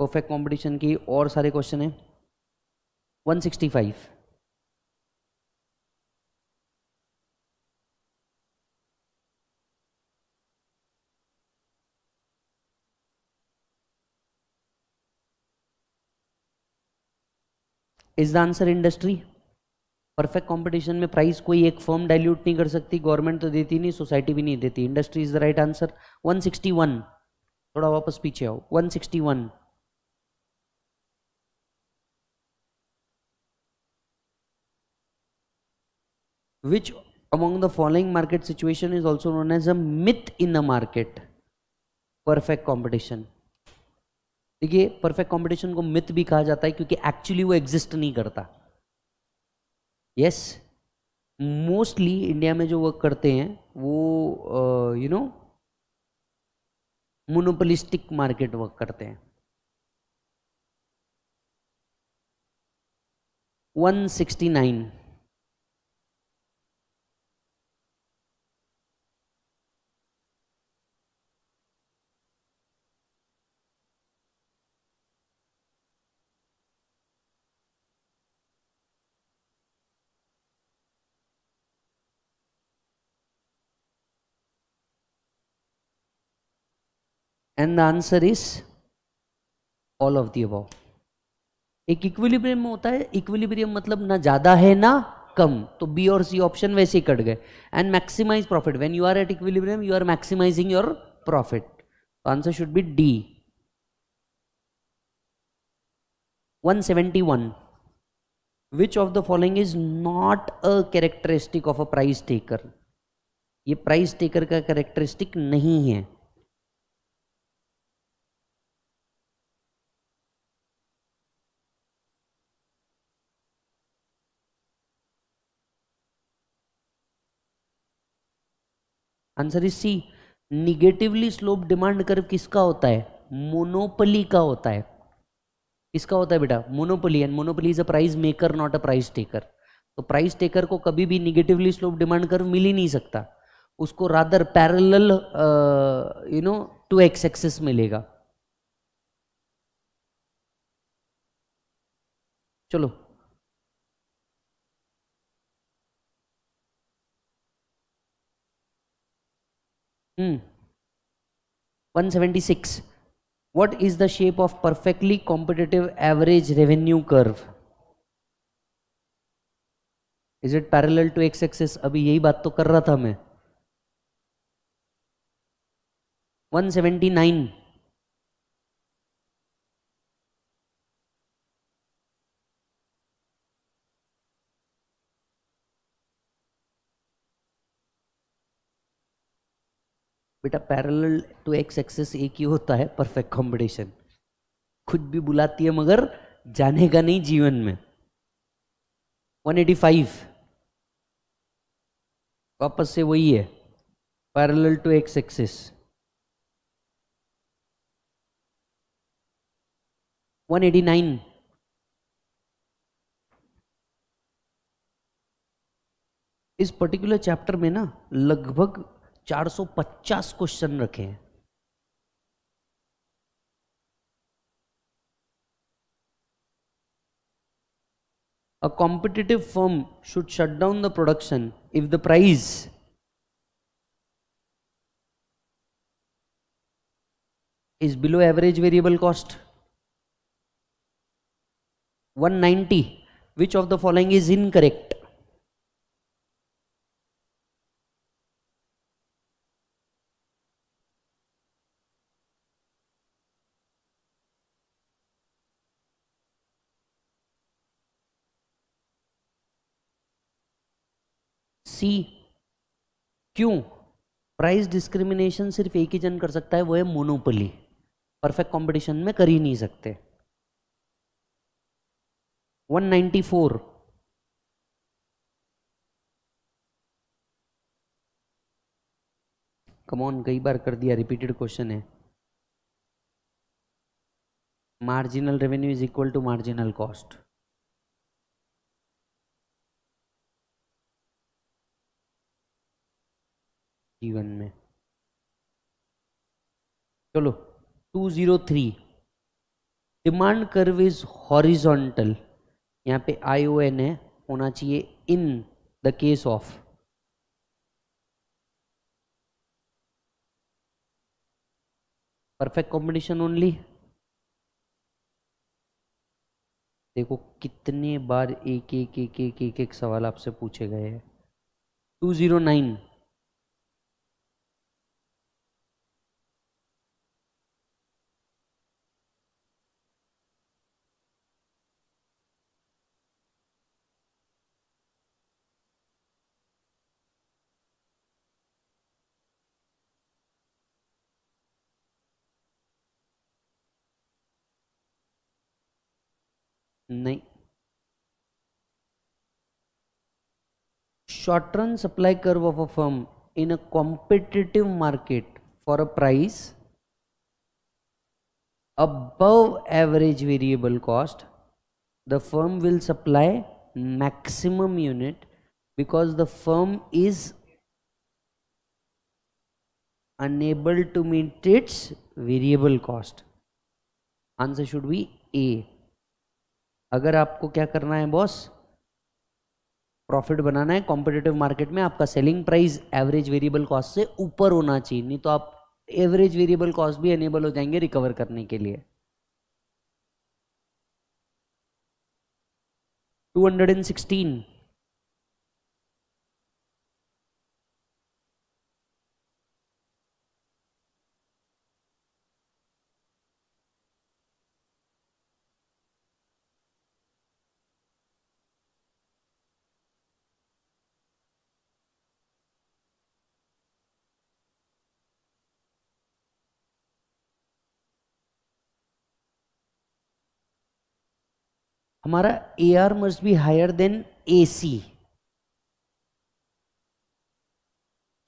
perfect competition की और सारे क्वेश्चन हैं 165 is the answer industry perfect competition में प्राइस कोई एक फर्म डाइल्यूट नहीं कर सकती गवर्नमेंट तो देती नहीं सोसाइटी भी नहीं देती industry is the right answer 161 थोड़ा वापस पीछे आओ 161 which among the following market situation is also known as a myth in the market perfect competition देखिए परफेक्ट कंपटीशन को मिथ भी कहा जाता है क्योंकि एक्चुअली वो एग्जिस्ट नहीं करता यस मोस्टली इंडिया में जो वर्क करते हैं वो you know monopolistic market work करते हैं one sixty nine and the answer is all of the above. एक इक्विलिब्रियम में होता है इक्विलिब्रियम मतलब ना ज़्यादा है ना कम तो बी और सी ऑप्शन वैसे ही कट गए and maximize profit when you are at equilibrium you are maximizing your profit answer should be D 171 which of the following is not a characteristic of a price taker ये price taker का characteristic नहीं है answer is C negatively slope demand curve किसका होता है monopoly का होता है किसका होता है बेटा monopoly and monopoly is a price maker not a price taker तो प्राइस टेकर को कभी भी निगेटिवली स्लोप डिमांड कर्व मिल ही नहीं सकता उसको rather parallel you know to x axis मिलेगा चलो one seventy six what is the shape of perfectly competitive average revenue curve is it parallel to x axis अभी यही बात तो कर रहा था मैं वन सेवेंटी नाइन बेटा पैरेलल टू एक्स एक्सेस एक ही होता है परफेक्ट कॉम्बिनेशन खुद भी बुलाती है मगर जाने का नहीं जीवन में 185 वापस से वही है पैरेलल टू एक्स एक्सेस 189 इस पर्टिकुलर चैप्टर में ना लगभग 450 क्वेश्चन रखे हैं a competitive firm should shut down the production if the price is below average variable cost 190 ninety which of the following is incorrect C क्यों price discrimination सिर्फ एक ही जन कर सकता है वो है मोनोपली परफेक्ट कंपटीशन में कर ही नहीं सकते 194 ऑन कई बार कर दिया रिपीटेड क्वेश्चन है marginal revenue is equal to marginal cost जीवन में चलो three demand curve is horizontal यहाँ पे आई ओ एन है होना चाहिए in the case of perfect combination only देखो कितने बार एक एक एक एक एक, एक सवाल आपसे पूछे गए हैं टू जीरो नाइन नहीं short run supply curve of a firm in a competitive market for a price above average variable cost the firm will supply maximum unit because the firm is unable to meet its variable cost answer should be a अगर आपको क्या करना है boss profit बनाना है competitive market में आपका selling price average variable cost से ऊपर होना चाहिए नहीं तो आप एवरेज वेरिएबल कॉस्ट भी एनेबल हो जाएंगे रिकवर करने के लिए 216 हमारा A R must be higher than A C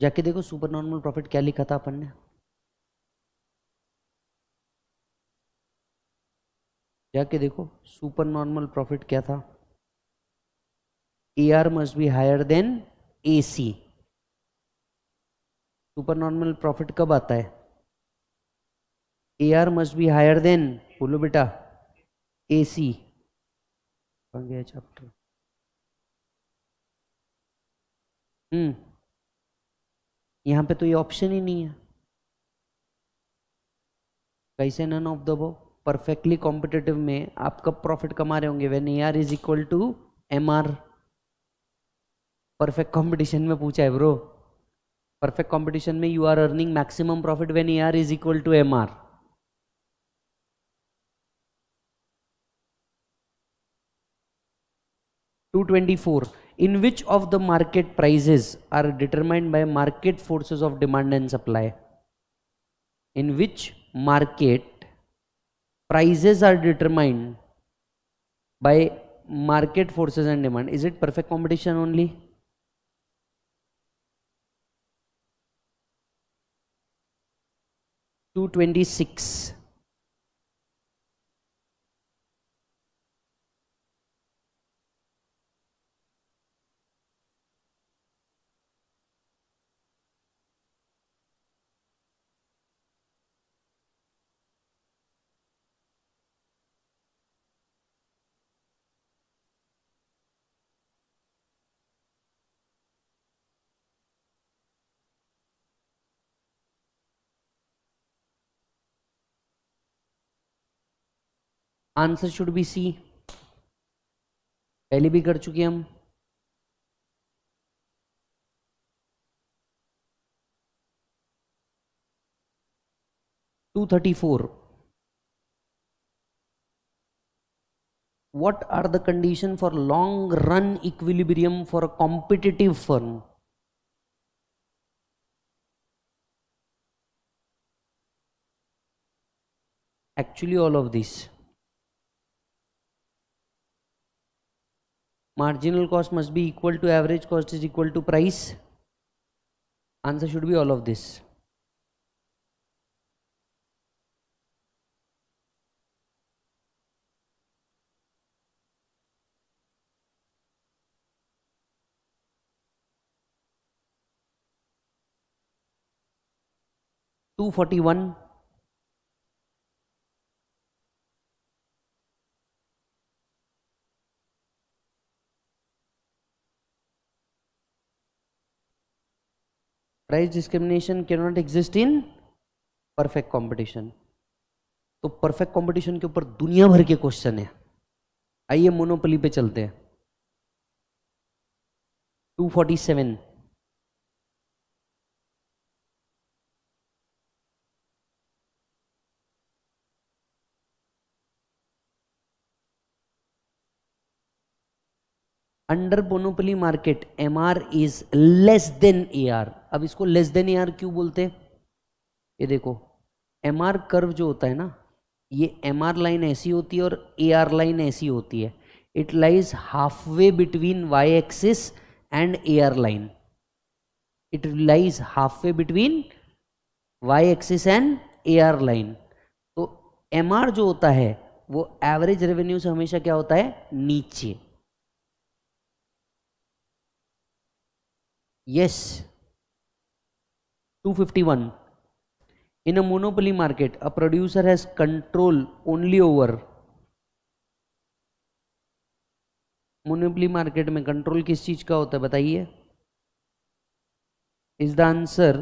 जाके देखो सुपर नॉर्मल प्रॉफिट क्या लिखा था अपन ने जाके देखो सुपर नॉर्मल प्रॉफिट क्या था A R must be higher than A C super normal profit कब आता है A R must be higher than बोलो बेटा ए सी बन गया चैप्टर हम्म यहाँ पे तो ये ऑप्शन ही नहीं है कैसे नन ऑफ द वो परफेक्टली कॉम्पिटेटिव में आप कब प्रॉफिट कमा रहे होंगे when A R is equal to M R perfect competition में पूछा है ब्रो परफेक्ट कॉम्पिटिशन में you are earning maximum profit when A R is equal to M R 224 in which of the market prices are determined by market forces of demand and supply in which market prices are determined by market forces and demand is it perfect competition only Two twenty six. Answer should be C पहले भी कर चुके हम two thirty four what are the condition for long run equilibrium for a competitive firm actually all of this marginal cost must be equal to average cost is equal to price answer should be all of this Two forty-one. Price discrimination can not exist in perfect competition तो perfect competition के ऊपर दुनिया भर के question है आइए monopoly पे चलते हैं 247 under monopoly market M R is less than A R अब इसको लेस देन ए आर क्यों बोलते हैं ये देखो एम आर कर्व जो होता है ना ये एम आर लाइन ऐसी होती है और ए आर लाइन ऐसी होती है it lies half way between Y axis and A R line it lies half way between Y axis and A R line तो एम आर जो होता है वो एवरेज रेवेन्यू से हमेशा क्या होता है नीचे Yes. 251. In a monopoly market, a producer has control only over monopoly market mein control kis cheez ka hota hai bataiye is the answer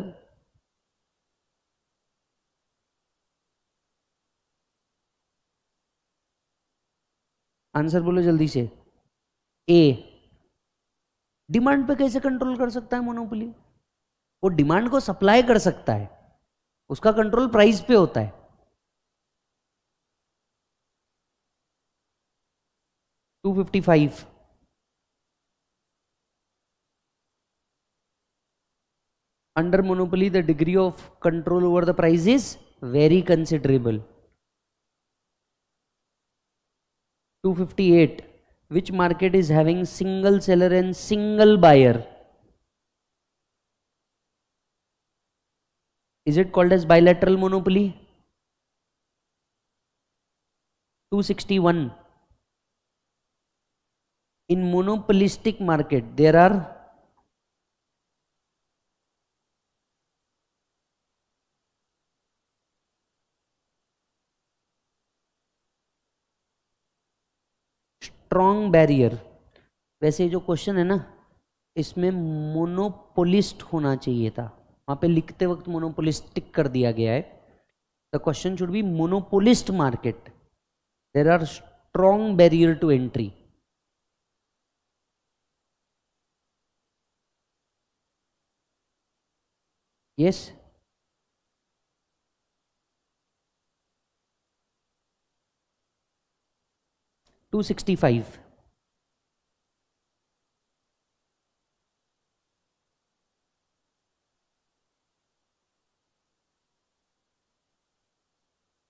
answer बोलो जल्दी से ए डिमांड पे कैसे कंट्रोल कर सकता है मोनोपोली वो डिमांड को सप्लाई कर सकता है उसका कंट्रोल प्राइस पे होता है two fifty five under monopoly the degree of control over the price is very considerable two fifty eight which market is having single seller and single buyer is it called as bilateral monopoly 261 in monopolistic market there are strong barrier वैसे जो question है ना इसमें monopolist होना चाहिए था वहाँ पे लिखते वक्त मोनोपोलिस्टिक कर दिया गया है the question should be monopolist market there are strong barrier to entry yes two sixty five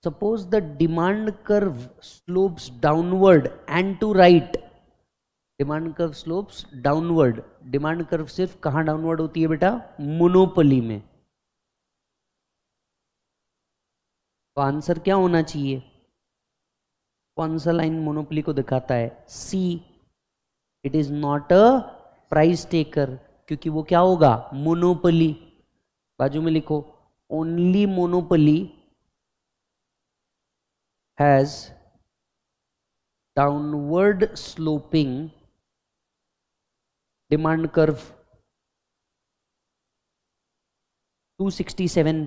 suppose the demand curve slopes downward and to right demand curve slopes downward demand curve सिर्फ कहाँ downward होती है बेटा monopoly में तो answer क्या होना चाहिए कौन सा लाइन मोनोपली को दिखाता है C it is not a price taker क्योंकि वो क्या होगा मोनोपली बाजू में लिखो only monopoly has downward sloping demand curve 267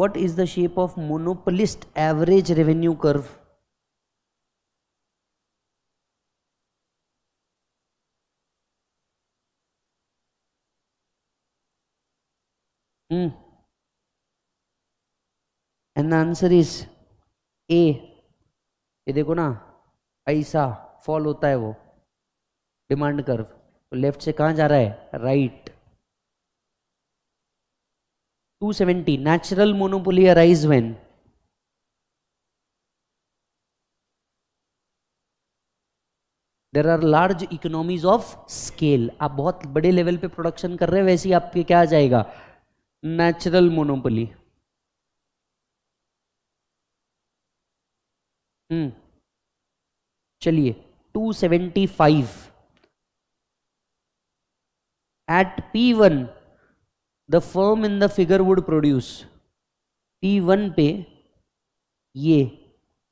what is the shape of monopolist average revenue curve hmm and the answer is a ये देखो ना ऐसा फॉल होता है वो डिमांड कर्व तो लेफ्ट से कहाँ जा रहा है right right. 270 natural monopoly arise when there are large economies of scale आप बहुत बड़े लेवल पे प्रोडक्शन कर रहे हैं वैसे ही आपके क्या आ जाएगा नेचुरल मोनोपोली हम्म चलिए 275 at P one the firm in the figure would produce P one पे ये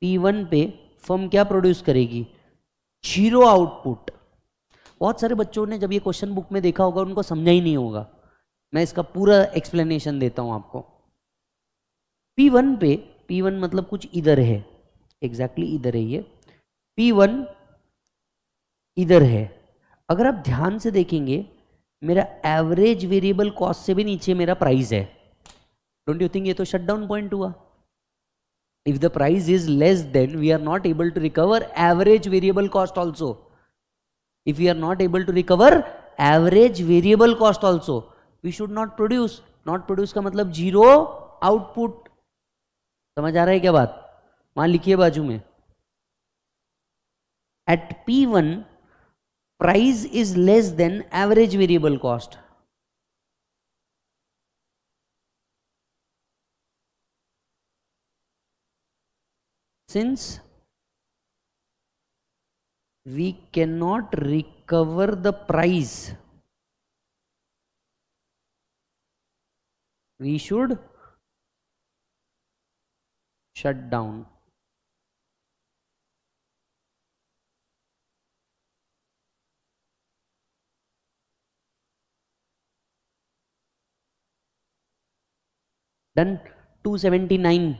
पी वन पे फर्म क्या प्रोड्यूस करेगी जीरो आउटपुट बहुत सारे बच्चों ने जब ये क्वेश्चन बुक में देखा होगा उनको समझा ही नहीं होगा मैं इसका पूरा एक्सप्लेनेशन देता हूं आपको पी वन पे पी वन मतलब कुछ इधर है एग्जैक्टली exactly इधर है ये पी वन इधर है अगर आप ध्यान से देखेंगे मेरा एवरेज वेरिएबल कॉस्ट से भी नीचे मेरा प्राइस है डोंट यू थिंक ये तो शट डाउन पॉइंट हुआ if the price is less than we are not able to recover average variable cost also if you are not able to recover average variable cost also we should not produce not produce का मतलब zero output समझ आ रहा है क्या बात वहां लिखिए बाजू में at P one price is less than average variable cost. Since we cannot recover the price, we should shut down two seventy nine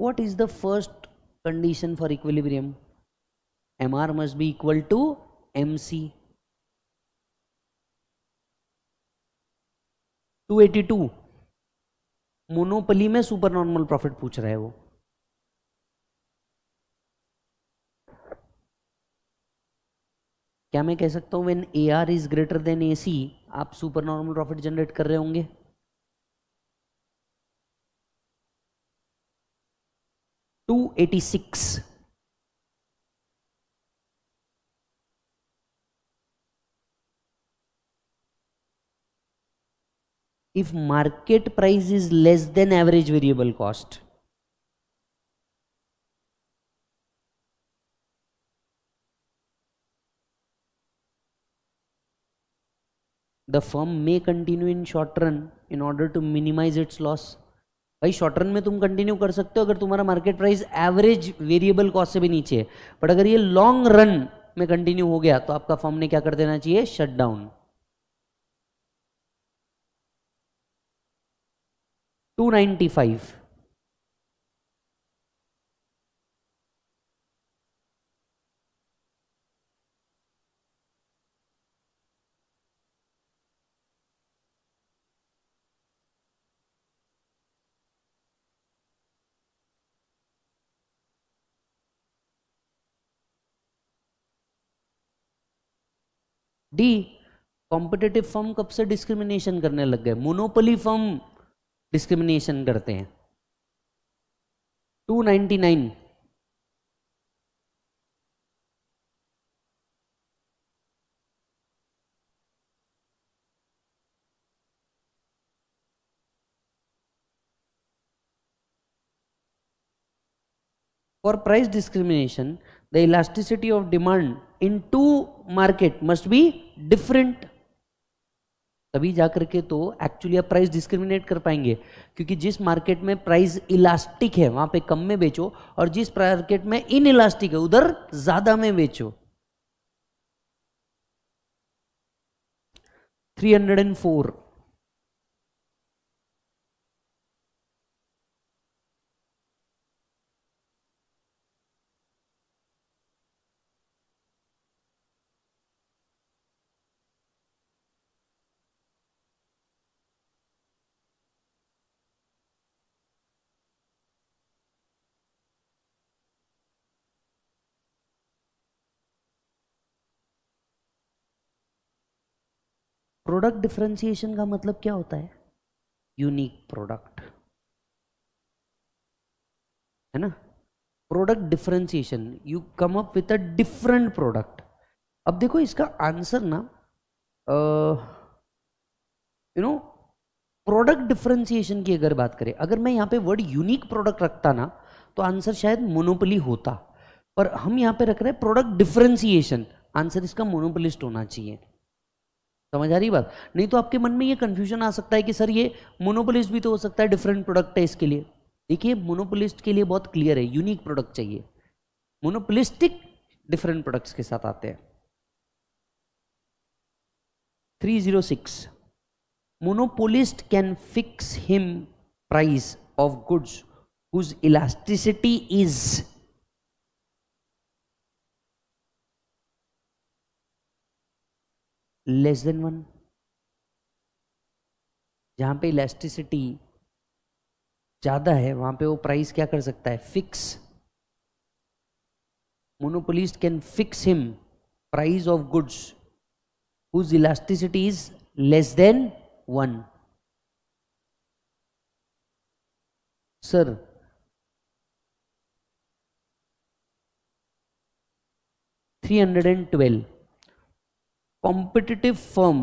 what is the first condition for equilibrium M R must be equal to M C two eighty two monopoly में super normal profit पूछ रहे हैं वो क्या मैं कह सकता हूँ when A R is greater than A C आप सुपर नॉर्मल प्रॉफिट जनरेट कर रहे होंगे two eighty six if market price is less than average variable cost the firm may continue in short run in order to minimize its loss भाई short run में तुम continue कर सकते हो अगर तुम्हारा market price average variable cost से भी नीचे है बट अगर ये लॉन्ग रन में कंटिन्यू हो गया तो आपका फॉर्म ने क्या कर देना चाहिए shut down two ninety five D competitive firm कब से डिस्क्रिमिनेशन करने लग गए मोनोपोली फर्म डिस्क्रिमिनेशन करते हैं 299 for price discrimination the elasticity of demand to market must be different तभी जाकर के तो एक्चुअली आप प्राइस डिस्क्रिमिनेट कर पाएंगे क्योंकि जिस मार्केट में प्राइस इलास्टिक है वहां पे कम में बेचो और जिस मार्केट में इन इलास्टिक है उधर ज्यादा में बेचो 304 प्रोडक्ट डिफ्रेंसिएशन का मतलब क्या होता है यूनिक प्रोडक्ट है ना product differentiation you come up with a different product अब देखो इसका आंसर ना यू नो प्रोडक्ट डिफ्रेंसिएशन की अगर बात करें अगर मैं यहाँ पे वर्ड यूनिक प्रोडक्ट रखता ना तो आंसर शायद मोनोपली होता पर हम यहाँ पे रख रहे हैं प्रोडक्ट डिफ्रेंसिएशन आंसर इसका मोनोपलिस्ट होना चाहिए समझ आ रही बात नहीं तो आपके मन में ये कन्फ्यूजन आ सकता है कि सर ये मोनोपोलिस्ट भी तो हो सकता है डिफरेंट प्रोडक्ट है इसके लिए देखिए मोनोपोलिस्ट के लिए बहुत क्लियर है यूनिक प्रोडक्ट चाहिए मोनोपोलिस्टिक डिफरेंट प्रोडक्ट्स के साथ आते हैं 306 monopolist can fix him price of goods whose elasticity is less than one जहां पे इलास्टिसिटी ज़्यादा है वहां पे वो प्राइस क्या कर सकता है fix monopolist can fix him price of goods whose elasticity is less than one sir three hundred and twelve competitive firm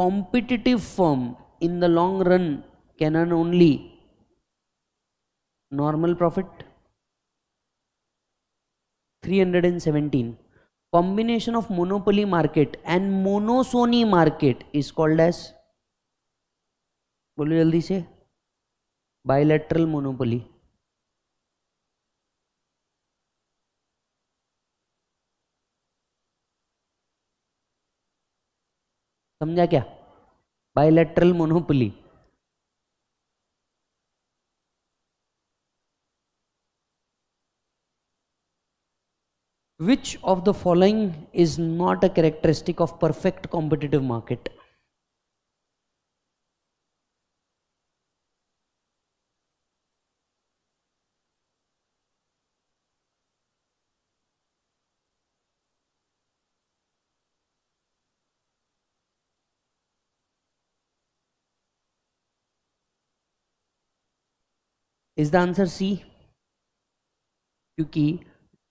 competitive firm in the long run can earn only normal profit 317 combination of monopoly market and monosony market is called as बोलो जल्दी से bilateral monopoly समझा क्या bilateral monopoly which of the following is not a characteristic of perfect competitive market is the answer C क्योंकि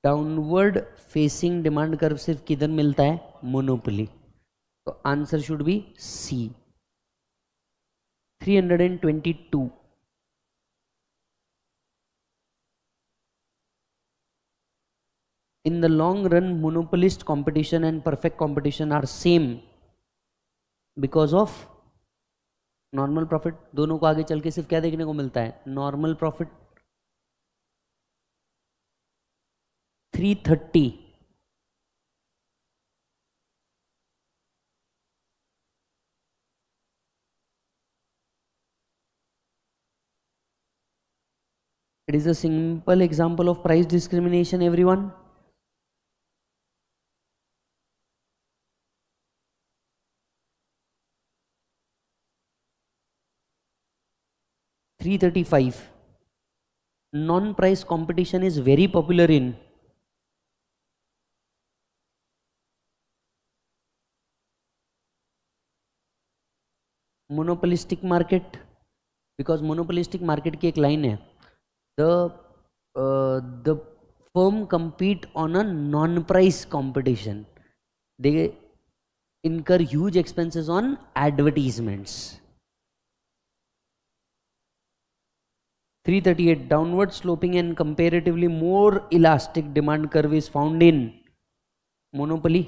downward facing demand curve सिर्फ किधर मिलता है मोनोपली तो answer should be C 322 in the long run monopolist competition and perfect competition are same because of normal profit दोनों को आगे चल के सिर्फ क्या देखने को मिलता है normal profit 330 it is a simple example of price discrimination everyone 335 non price competition is very popular in monopolistic market because monopolistic market ki ek line hai the uh, the firm compete on a non price competition they incur huge expenses on advertisements 338 downward sloping and comparatively more elastic demand curve is found in monopoly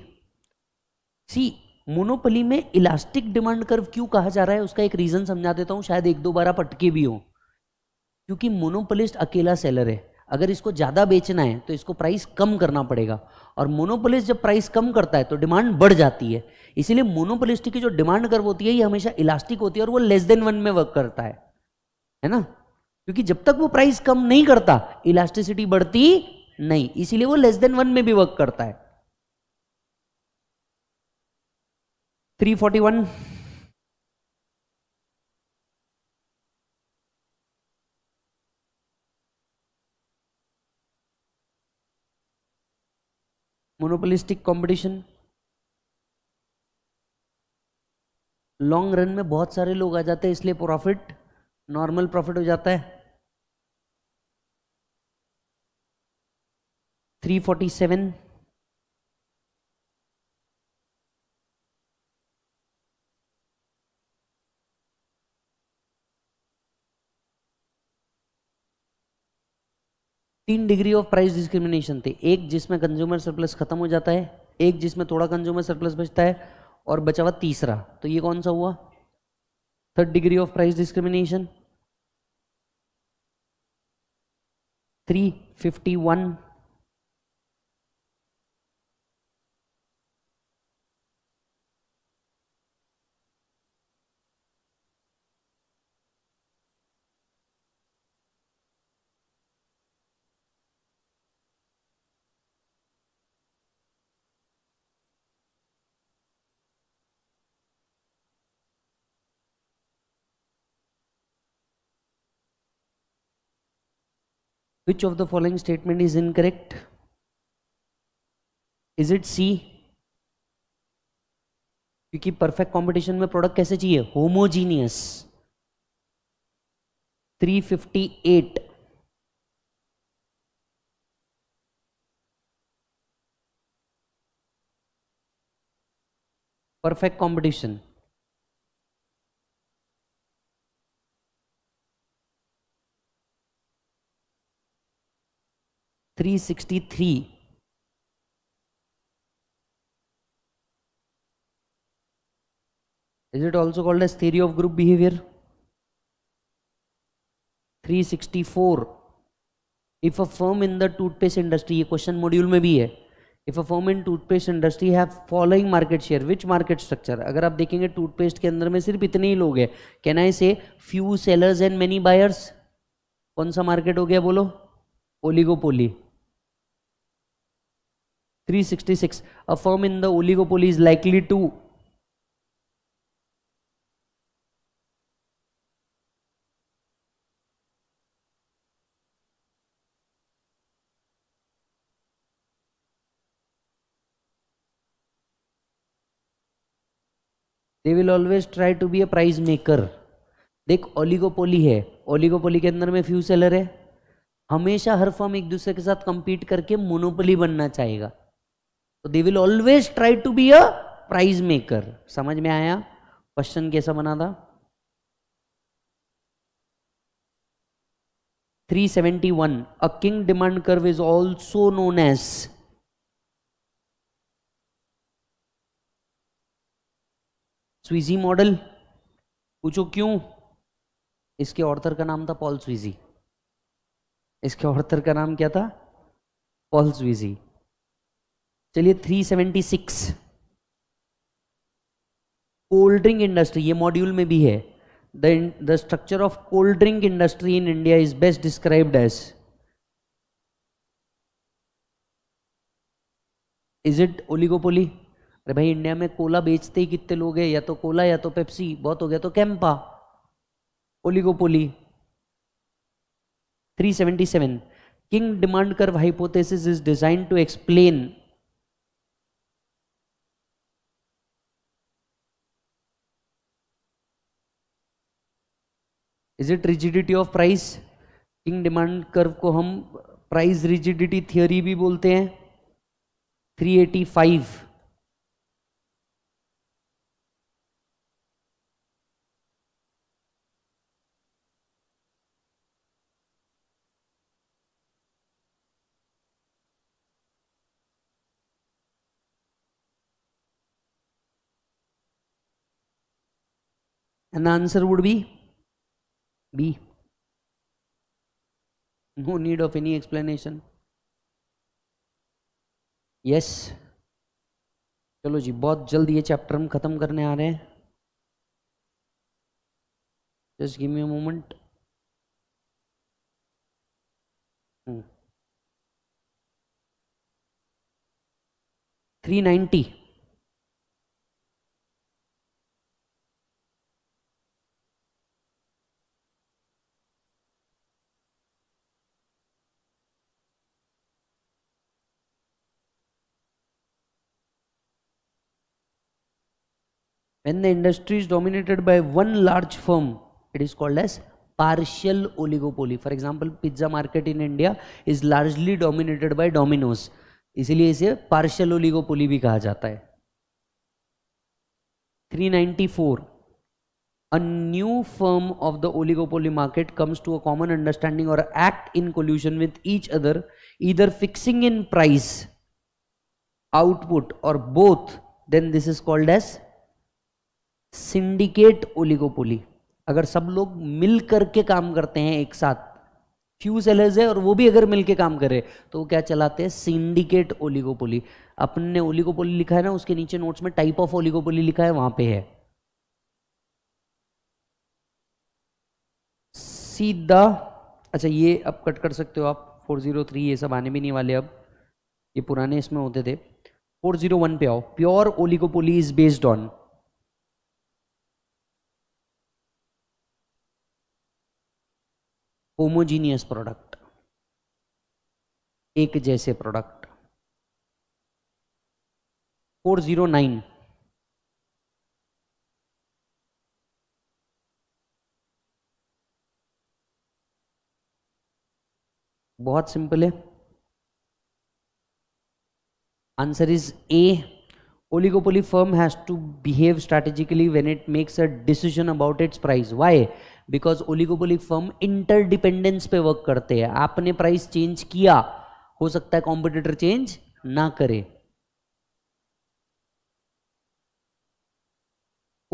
see monopoly में elastic demand curve क्यों कहा जा रहा है उसका एक reason समझा देता हूं शायद एक दो बार आप अटके भी हो क्योंकि मोनोपोलिस्ट अकेला सेलर है अगर इसको ज़्यादा बेचना है तो इसको प्राइस कम करना पड़ेगा और मोनोपोलिस्ट जब प्राइस कम करता है तो डिमांड बढ़ जाती है इसीलिए मोनोपोलिस्ट की जो डिमांड कर्व होती है ये हमेशा इलास्टिक होती है और वो लेस देन वन में वर्क करता है है ना क्योंकि जब तक वो प्राइस कम नहीं करता इलास्टिसिटी बढ़ती नहीं इसीलिए वो लेस देन वन में भी वर्क करता है 341 मोनोपोलिस्टिक कंपटीशन लॉन्ग रन में बहुत सारे लोग आ जाते हैं इसलिए प्रॉफिट नॉर्मल प्रॉफिट हो जाता है 347 तीन डिग्री ऑफ प्राइस डिस्क्रिमिनेशन थे एक जिसमें कंज्यूमर सरप्लस खत्म हो जाता है एक जिसमें थोड़ा कंज्यूमर सरप्लस बचता है और बचा हुआ तीसरा तो ये कौन सा हुआ Third degree of price discrimination. 351 which of the following statement is incorrect is it c क्योंकि परफेक्ट कंपटीशन में प्रोडक्ट कैसे चाहिए homogeneous 358 perfect competition 363 is it also called as theory of group behavior 364 if a firm in the toothpaste industry ये question module में भी है if a firm in toothpaste industry have following market share which market structure अगर आप देखेंगे toothpaste के अंदर में सिर्फ इतने ही लोग हैं can I say few sellers and many buyers कौन सा मार्केट हो गया बोलो oligopoly 366 a firm in the oligopoly is likely to they will always try to be a price maker देख ओलिगोपोली है ओलिगोपोली के अंदर में फ्यू सेलर है हमेशा हर फर्म एक दूसरे के साथ कंपीट करके मोनोपोली बनना चाहेगा तो they will always try to be a price maker समझ में आया क्वेश्चन कैसा बना था 371 a kinked demand curve is also known as Sweezy model पूछो क्यों इसके ऑर्थर का नाम था पॉल स्वीजी इसके ऑर्थर का नाम क्या था पॉल स्वीजी चलिए 376 कोल्ड ड्रिंक इंडस्ट्री ये मॉड्यूल में भी है the structure of cold drink industry in India is best described as is it oligopoly अरे भाई इंडिया में कोला बेचते ही कितने लोग हैं या तो कोला या तो पेप्सी बहुत हो गया तो Campa oligopoly 377 kinked demand curve hypothesis is design to explain is it rigidity of price kinked demand curve को हम प्राइस रिजिडिटी थियोरी भी बोलते हैं 385 five the answer would be B. No need of any explanation. Yes yes. चलो जी बहुत जल्द ये chapter हम ख़त्म करने आ रहे हैं just give me a moment three ninety when the industry is dominated by one large firm it is called as partial oligopoly for example pizza market in india is largely dominated by dominos isliye ise partial oligopoly bhi kaha jata hai 394 a new firm of the oligopoly market comes to a common understanding or act in collusion with each other either fixing in price output or both then this is called as syndicate oligopoly अगर सब लोग मिल करके काम करते हैं एक साथ few sellers है और वो भी अगर मिलके काम करे तो वो क्या चलाते हैं सिंडिकेट ओलिगोपोली अपन ने ओलिगोपोली लिखा है ना उसके नीचे नोट्स में टाइप ऑफ ओलिगोपोली लिखा है वहां पे है सीधा अच्छा ये अब कट कर सकते हो आप 403 ये सब आने भी नहीं वाले अब ये पुराने इसमें होते थे 401 पे आओ pure oligopoly is based on homogeneous product एक जैसे प्रोडक्ट 409 बहुत सिंपल है answer is a oligopoly firm has to behave strategically when it makes a decision about its price why because oligopolic firm interdependence पे work करते हैं आपने price change किया हो सकता है कॉम्पिटिटर चेंज ना करे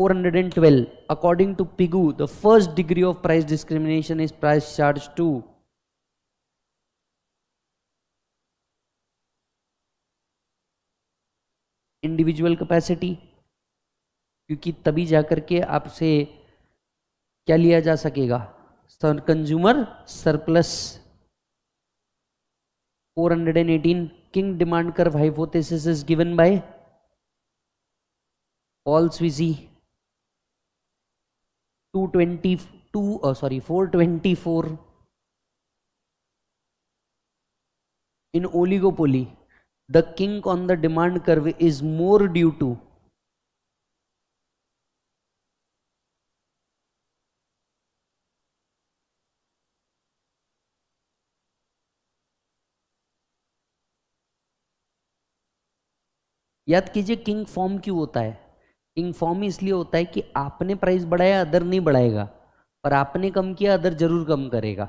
412 according to pigu the first degree of price discrimination is price charge to individual capacity क्योंकि तभी जाकर के आपसे क्या लिया जा सकेगा consumer surplus 418 kinked demand curve hypothesis is given by Paul Sweezy 222 twenty two sorry four in oligopoly the kink on the demand curve is more due to याद कीजिए किंग फॉर्म क्यों होता है किंग फॉर्म इसलिए होता है कि आपने प्राइस बढ़ाया अदर नहीं बढ़ाएगा पर आपने कम किया अदर जरूर कम करेगा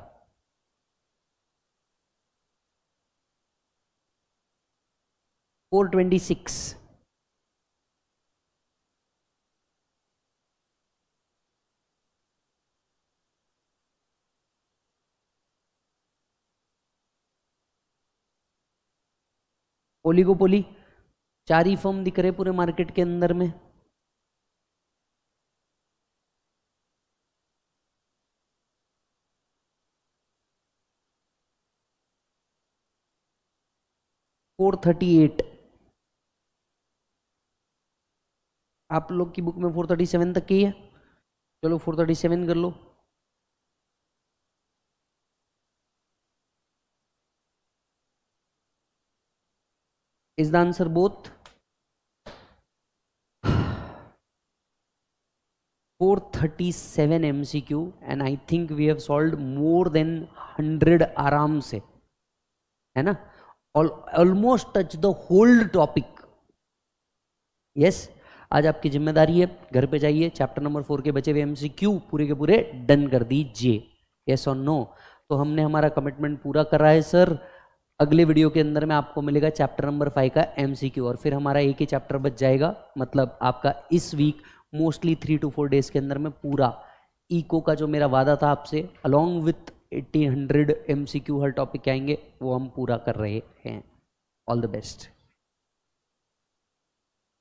फोर ट्वेंटी सिक्स ओली को पोली चार ही फॉर्म दिख रहे पूरे मार्केट के अंदर में फोर थर्टी एट आप लोग की बुक में फोर थर्टी सेवन तक की है चलो फोर थर्टी सेवन कर लो इस the answer both 437 MCQ and I think we have solved more than 100 आराम से है ना almost touch the whole topic. Yes? आज आपकी जिम्मेदारी है घर पे जाइए चैप्टर नंबर फोर के बचे हुए एमसीक्यू पूरे के पूरे डन कर दीजिए यस और नो तो हमने हमारा कमिटमेंट पूरा करा है सर अगले वीडियो के अंदर में आपको मिलेगा चैप्टर नंबर फाइव का एमसीक्यू और फिर हमारा एक ही चैप्टर बच जाएगा मतलब आपका इस week mostly three two four days के अंदर में पूरा ईको का जो मेरा वादा था आपसे along with eighty hundred M C Q हर टॉपिक आएंगे वो हम पूरा कर रहे हैं ऑल द बेस्ट